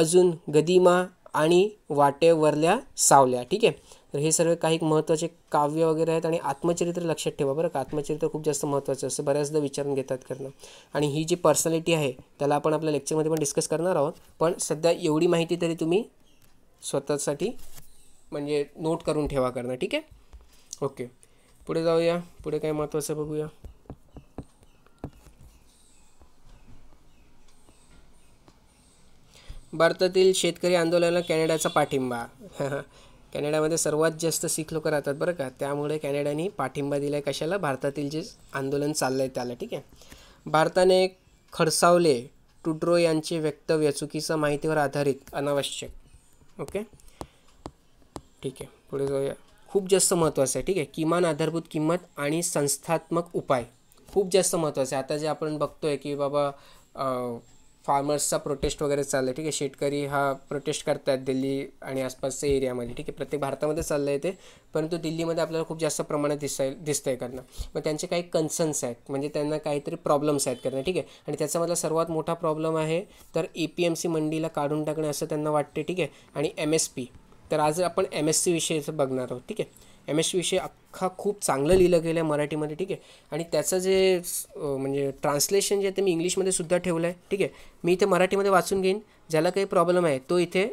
अजून गदिमा आणि वाटेवरल्या सावल्या ठीक आहे तर हे सर्व काही महत्त्वाचे काव्य वगैरे आहेत आणि आत्मचरित्र लक्षात ठेवा बरं का आत्मचरित्र खूप जास्त महत्त्वाचं असं बऱ्याचदा विचारून घेतात करणं आणि ही जी पर्सनॅलिटी आहे त्याला आपण आपल्या लेक्चरमध्ये पण डिस्कस करणार आहोत पण सध्या एवढी माहिती तरी तुम्ही स्वतःसाठी म्हणजे नोट करून ठेवा करणं ठीक आहे ओके पुढे जाऊया पुढे काय महत्त्वाचं बघूया भारतातील शेतकरी आंदोलनाला कॅनडाचा पाठिंबा कॅनडामध्ये सर्वात जास्त सीख लोक राहतात बरं का त्यामुळे कॅनडाने पाठिंबा दिला आहे कशाला भारतातील जे आंदोलन चाललं आहे त्याला ठीक आहे भारताने खडसावले टुड्रो यांचे वक्तव्य चुकीचं माहितीवर आधारित अनावश्यक ओके ठीक आहे पुढे जाऊया खूप जास्त महत्त्वाचं आहे ठीक आहे किमान आधारभूत किंमत आणि संस्थात्मक उपाय खूप जास्त महत्त्वाचे आहे आता जे आपण बघतोय की बाबा फार्मर्सचा प्रोटेस्ट वगैरे चाललं आहे ठीक आहे शेतकरी हा प्रोटेस्ट करतात दिल्ली आणि आसपासच्या एरियामध्ये ठीक आहे प्रत्येक भारतामध्ये चाललं आहे ते परंतु दिल्लीमध्ये आपल्याला खूप जास्त प्रमाणात दिसाय दिसतं आहे करणं मग त्यांचे काही कन्सर्न्स आहेत म्हणजे त्यांना काहीतरी प्रॉब्लेम्स आहेत करणं ठीक आहे आणि त्याच्यामधला सर्वात मोठा प्रॉब्लेम आहे तर ए पी एम सी मंडीला काढून टाकणं असं त्यांना वाटते ठीक आहे आणि एम एस पी तर आज आपण एम एस सीविषयीचं बघणार आहोत ठीक आहे एम एस विषय अख्खा खूप चांगलं लिहिलं गेलं आहे मराठीमध्ये ठीक आहे आणि त्याचं जे म्हणजे ट्रान्सलेशन जे आहे ते मी इंग्लिशमध्ये सुद्धा ठेवलं आहे ठीक आहे मी इथे मराठीमध्ये वाचून घेईन ज्याला काही प्रॉब्लेम आहे तो इथे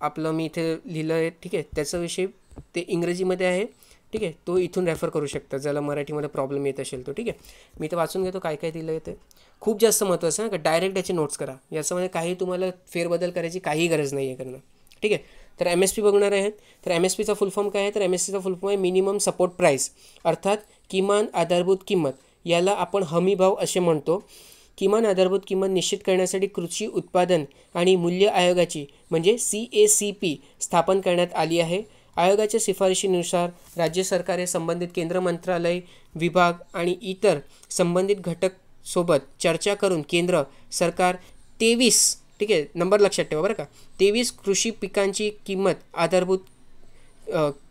आपलं मी इथे लिहिलं आहे ठीक आहे त्याच्याविषयी विषय ते इंग्रजीमध्ये आहे ठीक आहे तो इथून रेफर करू शकता ज्याला मराठीमध्ये प्रॉब्लेम येत असेल तो ठीक आहे मी इथे वाचून घेतो काय काय दिलं आहे खूप जास्त महत्त्वाचं आहे ना का डायरेक्ट याचे नोट्स करा याचं म्हणजे काही तुम्हाला फेरबदल करायची काही गरज नाही आहे करणं ठीक आहे तर एम एस पी बघणार आहेत तर एम एस पीचा फुलफॉर्म काय आहे तर एम एस सीचा फुलफॉर्म आहे मिनिमम सपोर्ट प्राईस अर्थात किमान आधारभूत किंमत याला आपण हमी भाव असे म्हणतो किमान आधारभूत किंमत निश्चित करण्यासाठी कृषी उत्पादन आणि मूल्य आयोगाची म्हणजे सी ए सी पी स्थापन करण्यात आली आहे आयोगाच्या शिफारशीनुसार राज्य सरकारे संबंधित केंद्र मंत्रालय विभाग आणि इतर संबंधित घटक सोबत चर्चा करून केंद्र सरकार तेवीस ठीक आहे नंबर लक्षात ठेवा बरं का तेवीस कृषी पिकांची किंमत आधारभूत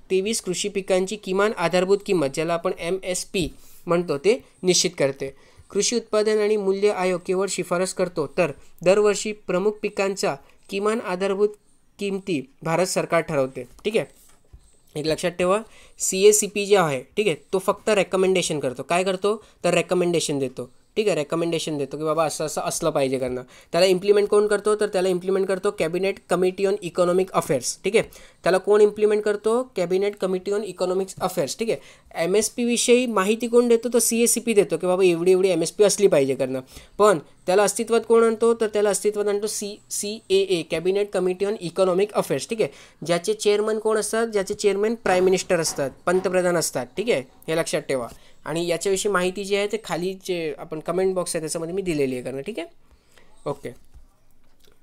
तेवीस कृषी पिकांची किमान आधारभूत किंमत ज्याला आपण एम एस पी म्हणतो ते निश्चित करते कृषी उत्पादन आणि मूल्य आयोग केवळ शिफारस करतो तर दरवर्षी प्रमुख पिकांचा किमान आधारभूत किमती भारत सरकार ठरवते ठीक आहे एक लक्षात ठेवा सी ए सी पी जे आहे ठीक आहे तो फक्त रेकमेंडेशन करतो काय करतो तर रेकमेंडेशन देतो ठीक आहे रेकमेंडेशन देतो की बाबा असं असं असलं पाहिजे करणं त्याला इम्प्लिमेंट कोण करतो तर त्याला इम्प्लिमेंट करतो cabinet committee on economic affairs ठीक आहे त्याला कोण इम्प्लिमेंट करतो cabinet committee on economics affairs ठीक आहे एम एस पीविषयी माहिती कोण देतो तर सी एस सी पी देतो की बाबा एवढी एवढी एम एस पी असली पाहिजे करणं पण त्याला अस्तित्वात कोण आणतो तर त्याला अस्तित्वात आणतो C C A A cabinet committee on economic affairs ठीक आहे ज्याचे चेअरमन कोण असतात ज्याचे चेअरमन प्राईम मिनिस्टर असतात पंतप्रधान असतात ठीक आहे हे लक्षात ठेवा आणि याच्याविषयी माहिती जी आहे ते खाली जे आपण कमेंट बॉक्स आहे त्याच्यामध्ये मी दिलेली आहे कारण ठीक आहे ओके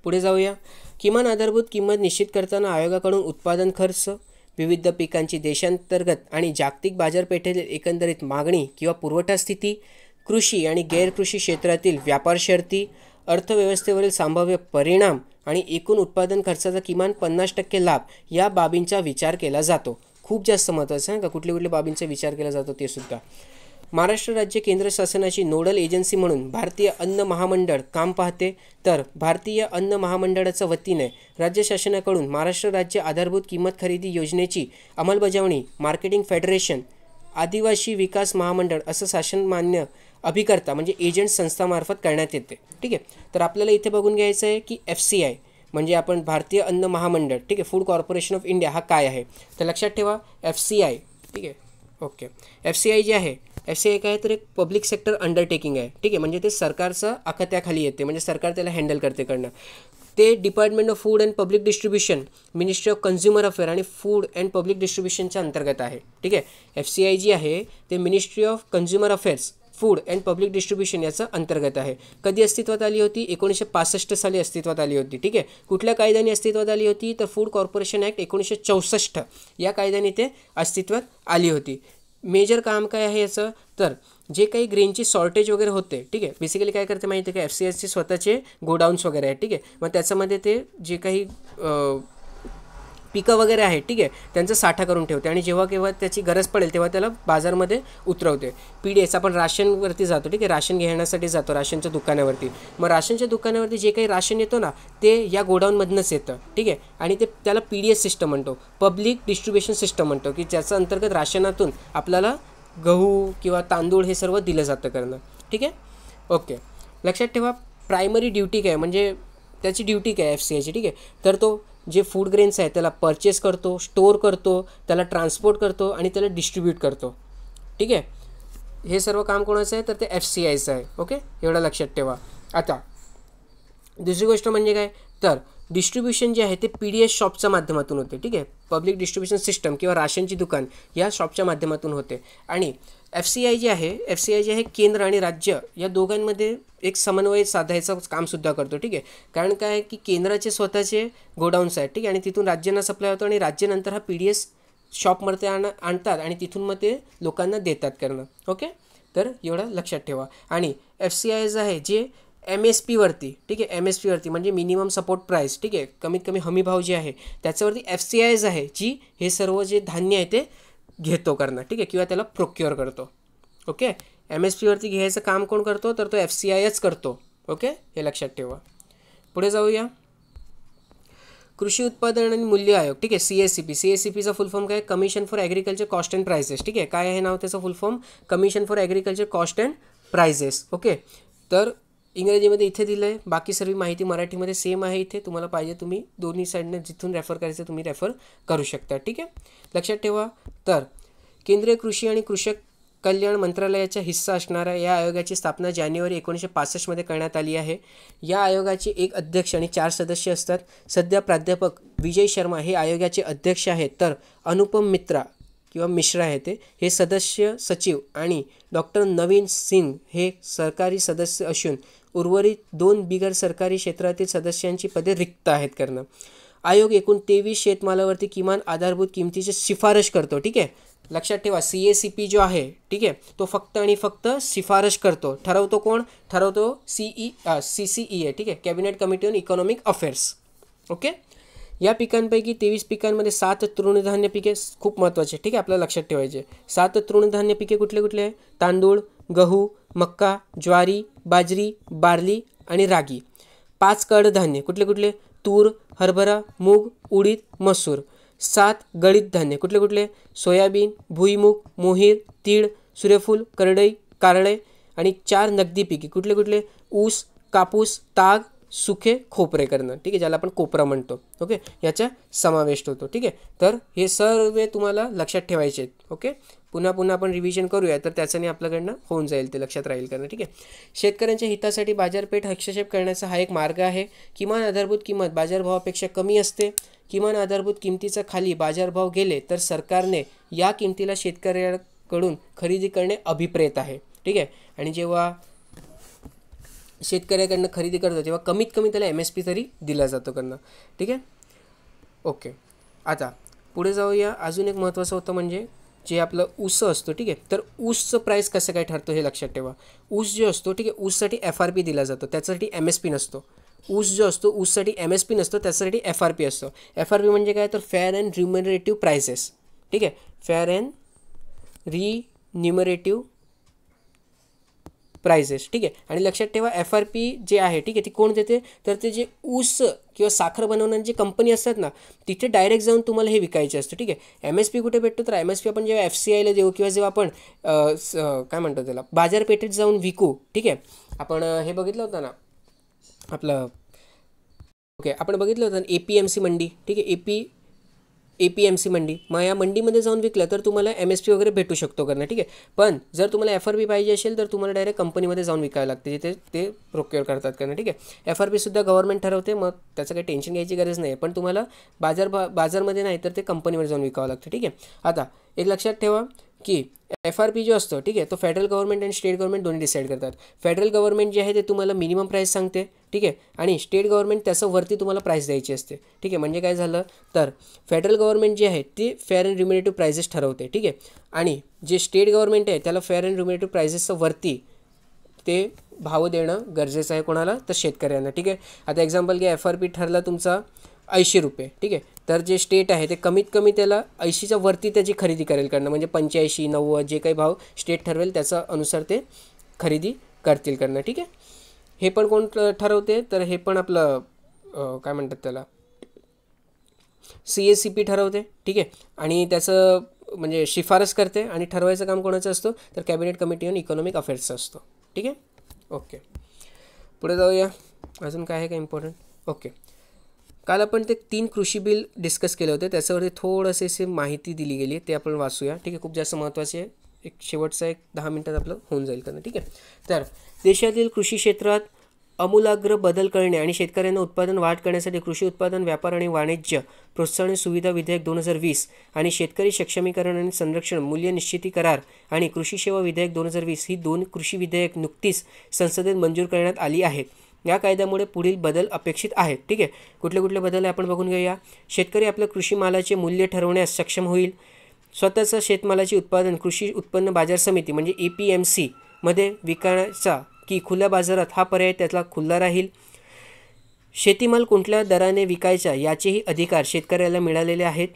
पुढे जाऊया किमान आधारभूत किंमत निश्चित करताना आयोगाकडून उत्पादन खर्च विविध पिकांची देशांतर्गत आणि जागतिक बाजारपेठेतील एकंदरीत मागणी किंवा पुरवठा स्थिती कृषी आणि गैरकृषी क्षेत्रातील व्यापार शर्ती अर्थव्यवस्थेवरील संभाव्य परिणाम आणि एकूण उत्पादन खर्चाचा किमान पन्नास टक्के लाभ या बाबींचा विचार केला जातो खूप जास्त महत्त्वाचं आहे का कुठल्या कुठल्या बाबींचा विचार केला जातो ते सुद्धा महाराष्ट्र राज्य केंद्र शासनाची नोडल एजन्सी म्हणून भारतीय अन्न महामंडळ काम पाहते तर भारतीय अन्न महामंडळाच्या वतीने राज्य शासनाकडून महाराष्ट्र राज्य आधारभूत किंमत खरेदी योजनेची अंमलबजावणी मार्केटिंग फेडरेशन आदिवासी विकास महामंडळ असं शासनमान्य अभिकर्ता म्हणजे एजंट संस्थामार्फत करण्यात येते ठीक आहे तर आपल्याला इथे बघून घ्यायचं आहे की एफ सी आय म्हणजे आपण भारतीय अन्न महामंडळ ठीक आहे फूड कॉर्पोरेशन ऑफ इंडिया हा काय आहे तर लक्षात ठेवा एफ सी आय ठीक आहे ओके एफ सी आय जे आहे एफ सी आय काय तर एक पब्लिक सेक्टर अंडरटेकिंग आहे ठीक आहे म्हणजे ते सरकारचं अखत्याखाली येते म्हणजे सरकार त्याला हँडल करते करणं ते department of food and public distribution ministry of consumer affair आणि फूड अँड पब्लिक डिस्ट्रीब्युशनच्या अंतर्गत आहे ठीक आहे एफ सी आय जी आहे ते ministry of consumer affairs food and public distribution याचं अंतर्गत आहे कधी अस्तित्वात आली होती एकोणीसशे पासष्ट साली अस्तित्वात आली होती ठीक आहे कुठल्या कायद्याने अस्तित्वात आली होती तर फूड कॉर्पोरेशन ॲक्ट एकोणीसशे चौसष्ट या कायद्याने ते अस्तित्वात आली होती मेजर काम काय आहे याचं तर जे काही ग्रेनची शॉर्टेज वगैरे होते ठीक आहे बेसिकली काय करते माहिती आहे का एफ सी एसचे स्वतःचे गोडाऊन्स वगैरे आहे ठीक आहे मग त्याच्यामध्ये ते जे काही पिकं वगैरे आहेत ठीक आहे त्यांचा साठा करून ठेवते आणि जेव्हा केव्हा त्याची गरज पडेल तेव्हा त्याला बाजारमध्ये उतरवते पी डी एस आपण राशनवरती जातो ठीक आहे राशन घेण्यासाठी जातो राशनच्या दुकानावरती मग राशनच्या दुकानावरती जे काही राशन येतो ना ते या गोडाऊनमधनंच येतं ठीक आहे आणि ते त्याला पी डी एस सिस्टम म्हणतो पब्लिक डिस्ट्रीब्युशन सिस्टम म्हणतो की ज्याच्या अंतर्गत राशनातून आपल्याला गहू किंवा तांदूळ हे सर्व दिलं जातं करणं ठीक आहे ओके लक्षात ठेवा प्रायमरी ड्युटी काय म्हणजे त्याची ड्युटी काय एफ सी आयची ठीक आहे तर तो जे फूड ग्रेन्स आहेत त्याला परचेस करतो स्टोअर करतो त्याला ट्रान्सपोर्ट करतो आणि त्याला डिस्ट्रीब्यूट करतो ठीक आहे हे सर्व काम कोणाचं आहे तर ते एफ सी आयचं आहे ओके एवढं लक्षात ठेवा आता दुसरी गोष्ट म्हणजे काय तर डिस्ट्रीब्युशन जे आहे ते पी डी एस शॉपच्या माध्यमातून होते ठीक आहे पब्लिक डिस्ट्रीब्युशन सिस्टम किंवा राशनची दुकान या शॉपच्या माध्यमातून होते आणि एफ सी आय जे आहे एफ सी आय जे आहे केंद्र आणि राज्य या दोघांमध्ये एक समन्वय साधायचं कामसुद्धा करतो ठीक आहे कारण काय की केंद्राचे स्वतःचे गोडाऊन्स आहेत ठीक आहे आणि तिथून राज्यांना सप्लाय होतो आणि राज्यानंतर हा पी डी एस शॉपमध्ये आण आणतात आणि तिथून मग ते लोकांना देतात करणं ओके तर एवढं लक्षात ठेवा आणि एफ सी आय जे आहे जे एम एस पीवरती ठीक आहे एम एस पीवरती म्हणजे मिनिमम सपोर्ट प्राईस ठीक आहे कमीत कमी हमी भाव जे आहे त्याच्यावरती एफ सी आयज आहे जी हे सर्व जे धान्य आहे ते घेतो करणं ठीक आहे किंवा त्याला प्रोक्युअर करतो ओके एम एस पीवरती घ्यायचं काम कोण करतो तर तो एफ सी आयच करतो ओके हे लक्षात ठेवा पुढे जाऊया कृषी उत्पादन आणि मूल्य आयोग ठीक आहे C S C P C S C पीचा फुल फॉर्म काय commission for agriculture cost and prices ठीक आहे काय आहे नाव त्याचं full form commission for agriculture cost and prices okay तर इंग्रजीमध्ये इथे दिलं आहे बाकी सर्व माहिती मराठीमध्ये सेम आहे इथे तुम्हाला पाहिजे तुम्ही दोन्ही साईडनं जिथून रेफर करायचं तुम्ही रेफर करू शकता ठीक आहे लक्षात ठेवा तर केंद्रीय कृषी आणि कृषक कल्याण मंत्रालयाचा हिस्सा असणाऱ्या या आयोगाची स्थापना जानेवारी एकोणीसशे पासष्टमध्ये करण्यात आली आहे या आयोगाचे एक अध्यक्ष आणि चार सदस्य असतात सध्या प्राध्यापक विजय शर्मा हे आयोगाचे अध्यक्ष आहेत तर अनुपम मित्रा किंवा मिश्रा आहे ते हे सदस्य सचिव आणि डॉक्टर नवीन सिंग हे सरकारी सदस्य असून उर्वरित दोन बिगर सरकारी क्षेत्रातील सदस्यांची पदे रिक्त आहेत करणं आयोग एकूण तेवीस शेतमालावरती किमान आधारभूत किमतीची शिफारस करतो ठीक आहे लक्षात ठेवा सी ए सी पी जो आहे ठीक आहे तो फक्त आणि फक्त शिफारस करतो ठरवतो कोण ठरवतो सीई सी सी ई आहे ठीक आहे cabinet committee on economic affairs okay या पिकांपैकी तेवीस पिकांमध्ये सात तृणधान्य पिके खूप महत्त्वाचे ठीक आहे आपल्याला लक्षात ठेवायचे सात तृणधान्य पिके कुठले कुठले आहे तांदूळ गहू मक्का ज्वारी बाजरी बार्ली आणि रागी पाच कडधान्य कुठले कुठले तूर हरभरा मूग उडीद मसूर सात गळीत धान्य कुठले कुठले सोयाबीन भुईमूग मोहीर तीळ सूर्यफूल करडई कारळे आणि चार नगदी पिके कुठले कुठले ऊस कापूस ताग सुखे खोपरे करणं ठीक आहे ज्याला आपण कोपरा म्हणतो ओके याचा समावेश होतो ठीक आहे तर हे सर्व तुम्हाला लक्षात ठेवायचे आहेत ओके पुन्हा पुन्हा आपण रिव्हिजन करूया तर त्याच्याने आपल्याकडनं होऊन जाईल ते लक्षात राहील कारण ठीक आहे शेतकऱ्यांच्या हितासाठी बाजारपेठ हस्तक्षेप करण्याचा हा एक मार्ग आहे किमान आधारभूत किंमत बाजारभावापेक्षा कमी असते किमान आधारभूत किमतीचा खाली बाजारभाव गेले तर सरकारने या किमतीला शेतकऱ्याकडून खरेदी करणे अभिप्रेत आहे ठीक आहे आणि जेव्हा शेतकऱ्याकडनं खरेदी करतो तेव्हा कमीत कमी त्याला एम एस पी तरी दिला जातो करणं ठीक आहे ओके आता पुढे जाऊया अजून एक महत्त्वाचं होतं म्हणजे जे आप ऊस असतो ठीक है तो ऊसचं प्राइस कस का ठरतो ठेवा ऊस जो असतो ठीक है ऊससाठी एफ आर पी दिला जातो एम एस पी नो ऊस जो असतो ऊससाठी एम एस पी नो त्यासाठी एफ आर पी आतो एफ आर पी मे काय फेर एंड अँड प्राइसेस ठीक है फेर एंड रिन्युमरेटिव प्रायझेस ठीक है और लक्षा ठेवा एफ आर पी जे है ठीक है ती को देते तर जे ऊस कि साखर बनवना जी कंपनी असतात ना तिथे डायरेक्ट जाऊन तुम्हाला विकाइच ठीक है एम एस पी कुठे भेटो तो एम एस पी अपन जेव एफ सी आयला देऊ कि जेव्हा आपण काय म्हणतो त्याला बाजारपेठेत जाऊन विकू ठीक है अपन हे बघितलं होतं ना आपलं ओके बगित होता होतं ए पी एम सी मंडी ठीक है A P A P M C मंडी मग या मंडीमध्ये जाऊन विकलं तर तुम्हाला एम एस पी वगैरे भेटू शकतो करणं ठीक आहे पण जर तुम्हाला एफ आर बी पाहिजे असेल तर तुम्हाला डायरेक्ट कंपनीमध्ये जाऊन विकावं लागते जिथे ते प्रोक्युअर करतात करणं ठीक आहे एफ आर बीसुद्धा गव्हर्मेंट ठरवते मग त्याचं काही टेन्शन घ्यायची गरज नाही पण तुम्हाला बाजार बा बाजारमध्ये नाही तर ते कंपनीवर जाऊन विकावं लागतं ठीक आहे आता एक लक्षात ठेवा की एफ आर पी जो असतो ठीक आहे तो फेडरल गव्हर्मेंट आणि स्टेट गव्हर्मेंट दोन्ही डिसाईड करतात फेडरल गव्हर्मेंट जे आहे ते तुम्हाला मिनिमम प्राईस सांगते ठीक आहे आणि स्टेट गव्हर्मेंट त्याचं वरती तुम्हाला प्राईस द्यायची असते ठीक आहे म्हणजे काय झालं तर फेडरल गव्हर्मेंट जे आहे ती फेअर अँड रिमिनेटिव्ह प्राइजेस ठरवते ठीक आहे आणि जे स्टेट गव्हर्मेंट आहे त्याला फेअर अँड रिमिनेटिव्ह प्राइजेसचं वरती ते भाव देणं गरजेचं आहे कोणाला तर शेतकऱ्यांना ठीक आहे आता एक्झाम्पल घ्या एफ आर पी ठरला तुमचा ऐंशी रुपये ठीक आहे तर जे स्टेट आहे ते कमीत कमी त्याला ऐंशीच्या वरती त्याची खरेदी करेल करणं म्हणजे पंच्याऐंशी नव्वद जे काही भाव स्टेट ठरवेल त्याचा अनुसार ते खरेदी करतील करणं ठीक आहे हे पण कोण ठरवते तर हे पण आपलं काय म्हणतात त्याला सी एस सी पी ठरवते ठीक आहे आणि त्याचं म्हणजे शिफारस करते आणि ठरवायचं काम कोणाचं असतं तर कॅबिनेट कमिटी ऑन इकॉनॉमिक अफेअर्सचा असतो ठीक आहे ओके पुढे जाऊया अजून काय आहे का इम्पॉर्टंट ओके काल आपण ते तीन कृषी बिल डिस्कस केले होते त्याच्यावरती थोडंसे असे माहिती दिली गेली ते आपण वाचूया ठीक आहे खूप जास्त महत्त्वाचे आहे एक शेवटचा एक दहा मिनटात आपलं होऊन जाईल त्यांना ठीक आहे तर देशातील कृषी क्षेत्रात अमूलाग्र बदल करणे आणि शेतकऱ्यांना उत्पादन वाढ करण्यासाठी कृषी उत्पादन व्यापार आणि वाणिज्य प्रोत्साहन सुविधा विधेयक दोन हजार वीस आणि शेतकरी सक्षमीकरण आणि संरक्षण मूल्य निश्चिती करार आणि कृषी सेवा विधेयक दोन हजार वीस ही दोन कृषी विधेयक नुकतीच संसदेत मंजूर करण्यात आली आहेत या कायद्यामुळे पुढील बदल अपेक्षित आहेत ठीक आहे कुठले कुठले बदल आपण बघून घेऊया शेतकरी आपलं कृषी मालाचे मूल्य ठरवण्यास सक्षम होईल स्वतःचं शेतमालाचे उत्पादन कृषी उत्पन्न बाजार समिती म्हणजे ए e पी एम सीमध्ये विकायचा की खुल्या बाजारात हा पर्याय त्यातला खुल्ला राहील शेतीमाल कोणत्या दराने विकायचा याचेही अधिकार शेतकऱ्याला मिळालेले आहेत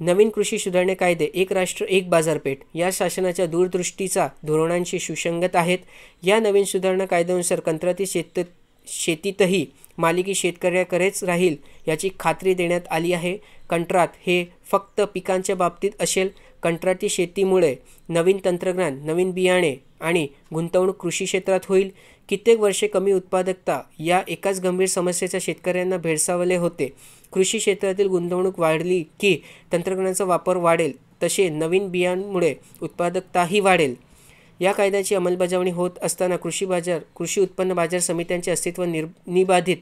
नवीन कृषी सुधारणे कायदे एक राष्ट्र एक बाजारपेठ या शासनाच्या दूरदृष्टीचा धोरणांशी सुसंगत आहेत या नवीन सुधारणा कायद्यानुसार कंत्राटी शेत शेतीतही मालिकी शेतकऱ्याकडेच राहील याची खात्री देण्यात आली आहे कंत्राट हे फक्त पिकांच्या बाबतीत असेल कंत्राटी शेतीमुळे नवीन तंत्रज्ञान नवीन बियाणे आणि गुंतवणूक कृषी क्षेत्रात होईल कित्येक वर्षे कमी उत्पादकता या एकाच गंभीर समस्येच्या शेतकऱ्यांना भेडसावले होते कृषी क्षेत्रातील गुंतवणूक वाढली की तंत्रज्ञानाचा वापर वाढेल तसे नवीन बियांमुळे उत्पादकताही वाढेल या कायद्याची अंमलबजावणी होत असताना कृषी बाजार कृषी उत्पन्न बाजार समित्यांचे अस्तित्व निर निबाधित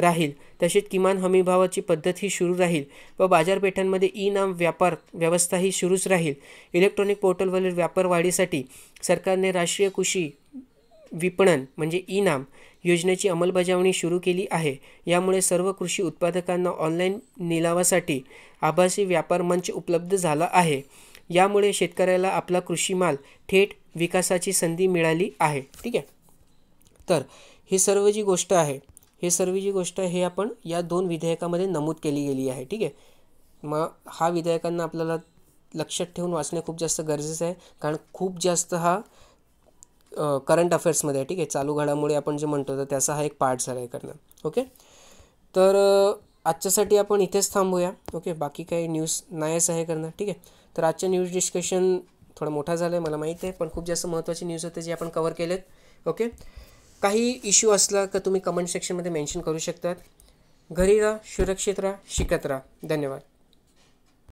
राहील तसेच किमान हमीभावाची पद्धत ही सुरू राहील व बाजारपेठांमध्ये ई नाम व्यापार व्यवस्था ही सुरूच राहील इलेक्ट्रॉनिक पोर्टलवरील व्यापार वाढीसाठी सरकारने राष्ट्रीय कृषी विपणन म्हणजे ई नाम योजनेची अंमलबजावणी सुरू केली आहे यामुळे सर्व कृषी उत्पादकांना ऑनलाईन निलावासाठी आभासी व्यापार मंच उपलब्ध झाला आहे यामुळे शेतकऱ्याला आपला कृषी माल थेट विकासाची संधी मिळाली आहे ठीक आहे तर ही सर्व जी गोष्ट आहे हे सर्व जी गोष्ट हे आपण या दोन विधेयकामध्ये नमूद केली गेली आहे ठीक आहे मग हा विधेयकांना आपल्याला लक्षात ठेवून वाचणे खूप जास्त गरजेचं आहे कारण खूप जास्त हा करंट अफेअर्समध्ये ठीक आहे चालू घडामुळे आपण जे म्हणतो तर त्याचा हा एक पार्ट झाला आहे करणं ओके तर आजच्यासाठी आपण इथेच थांबूया ओके बाकी काही न्यूज नाहीच आहे करणं ठीक आहे तर आजच्या न्यूज डिस्कशन थोडा मोठा झाला आहे मला माहीत आहे पण खूप जास्त महत्त्वाची न्यूज होते जे आपण कवर केलेत ओके काही इश्यू असला तर तुम्ही कमेंट सेक्शनमध्ये मेन्शन करू शकतात घरी राहा सुरक्षित राहा शिकत राहा धन्यवाद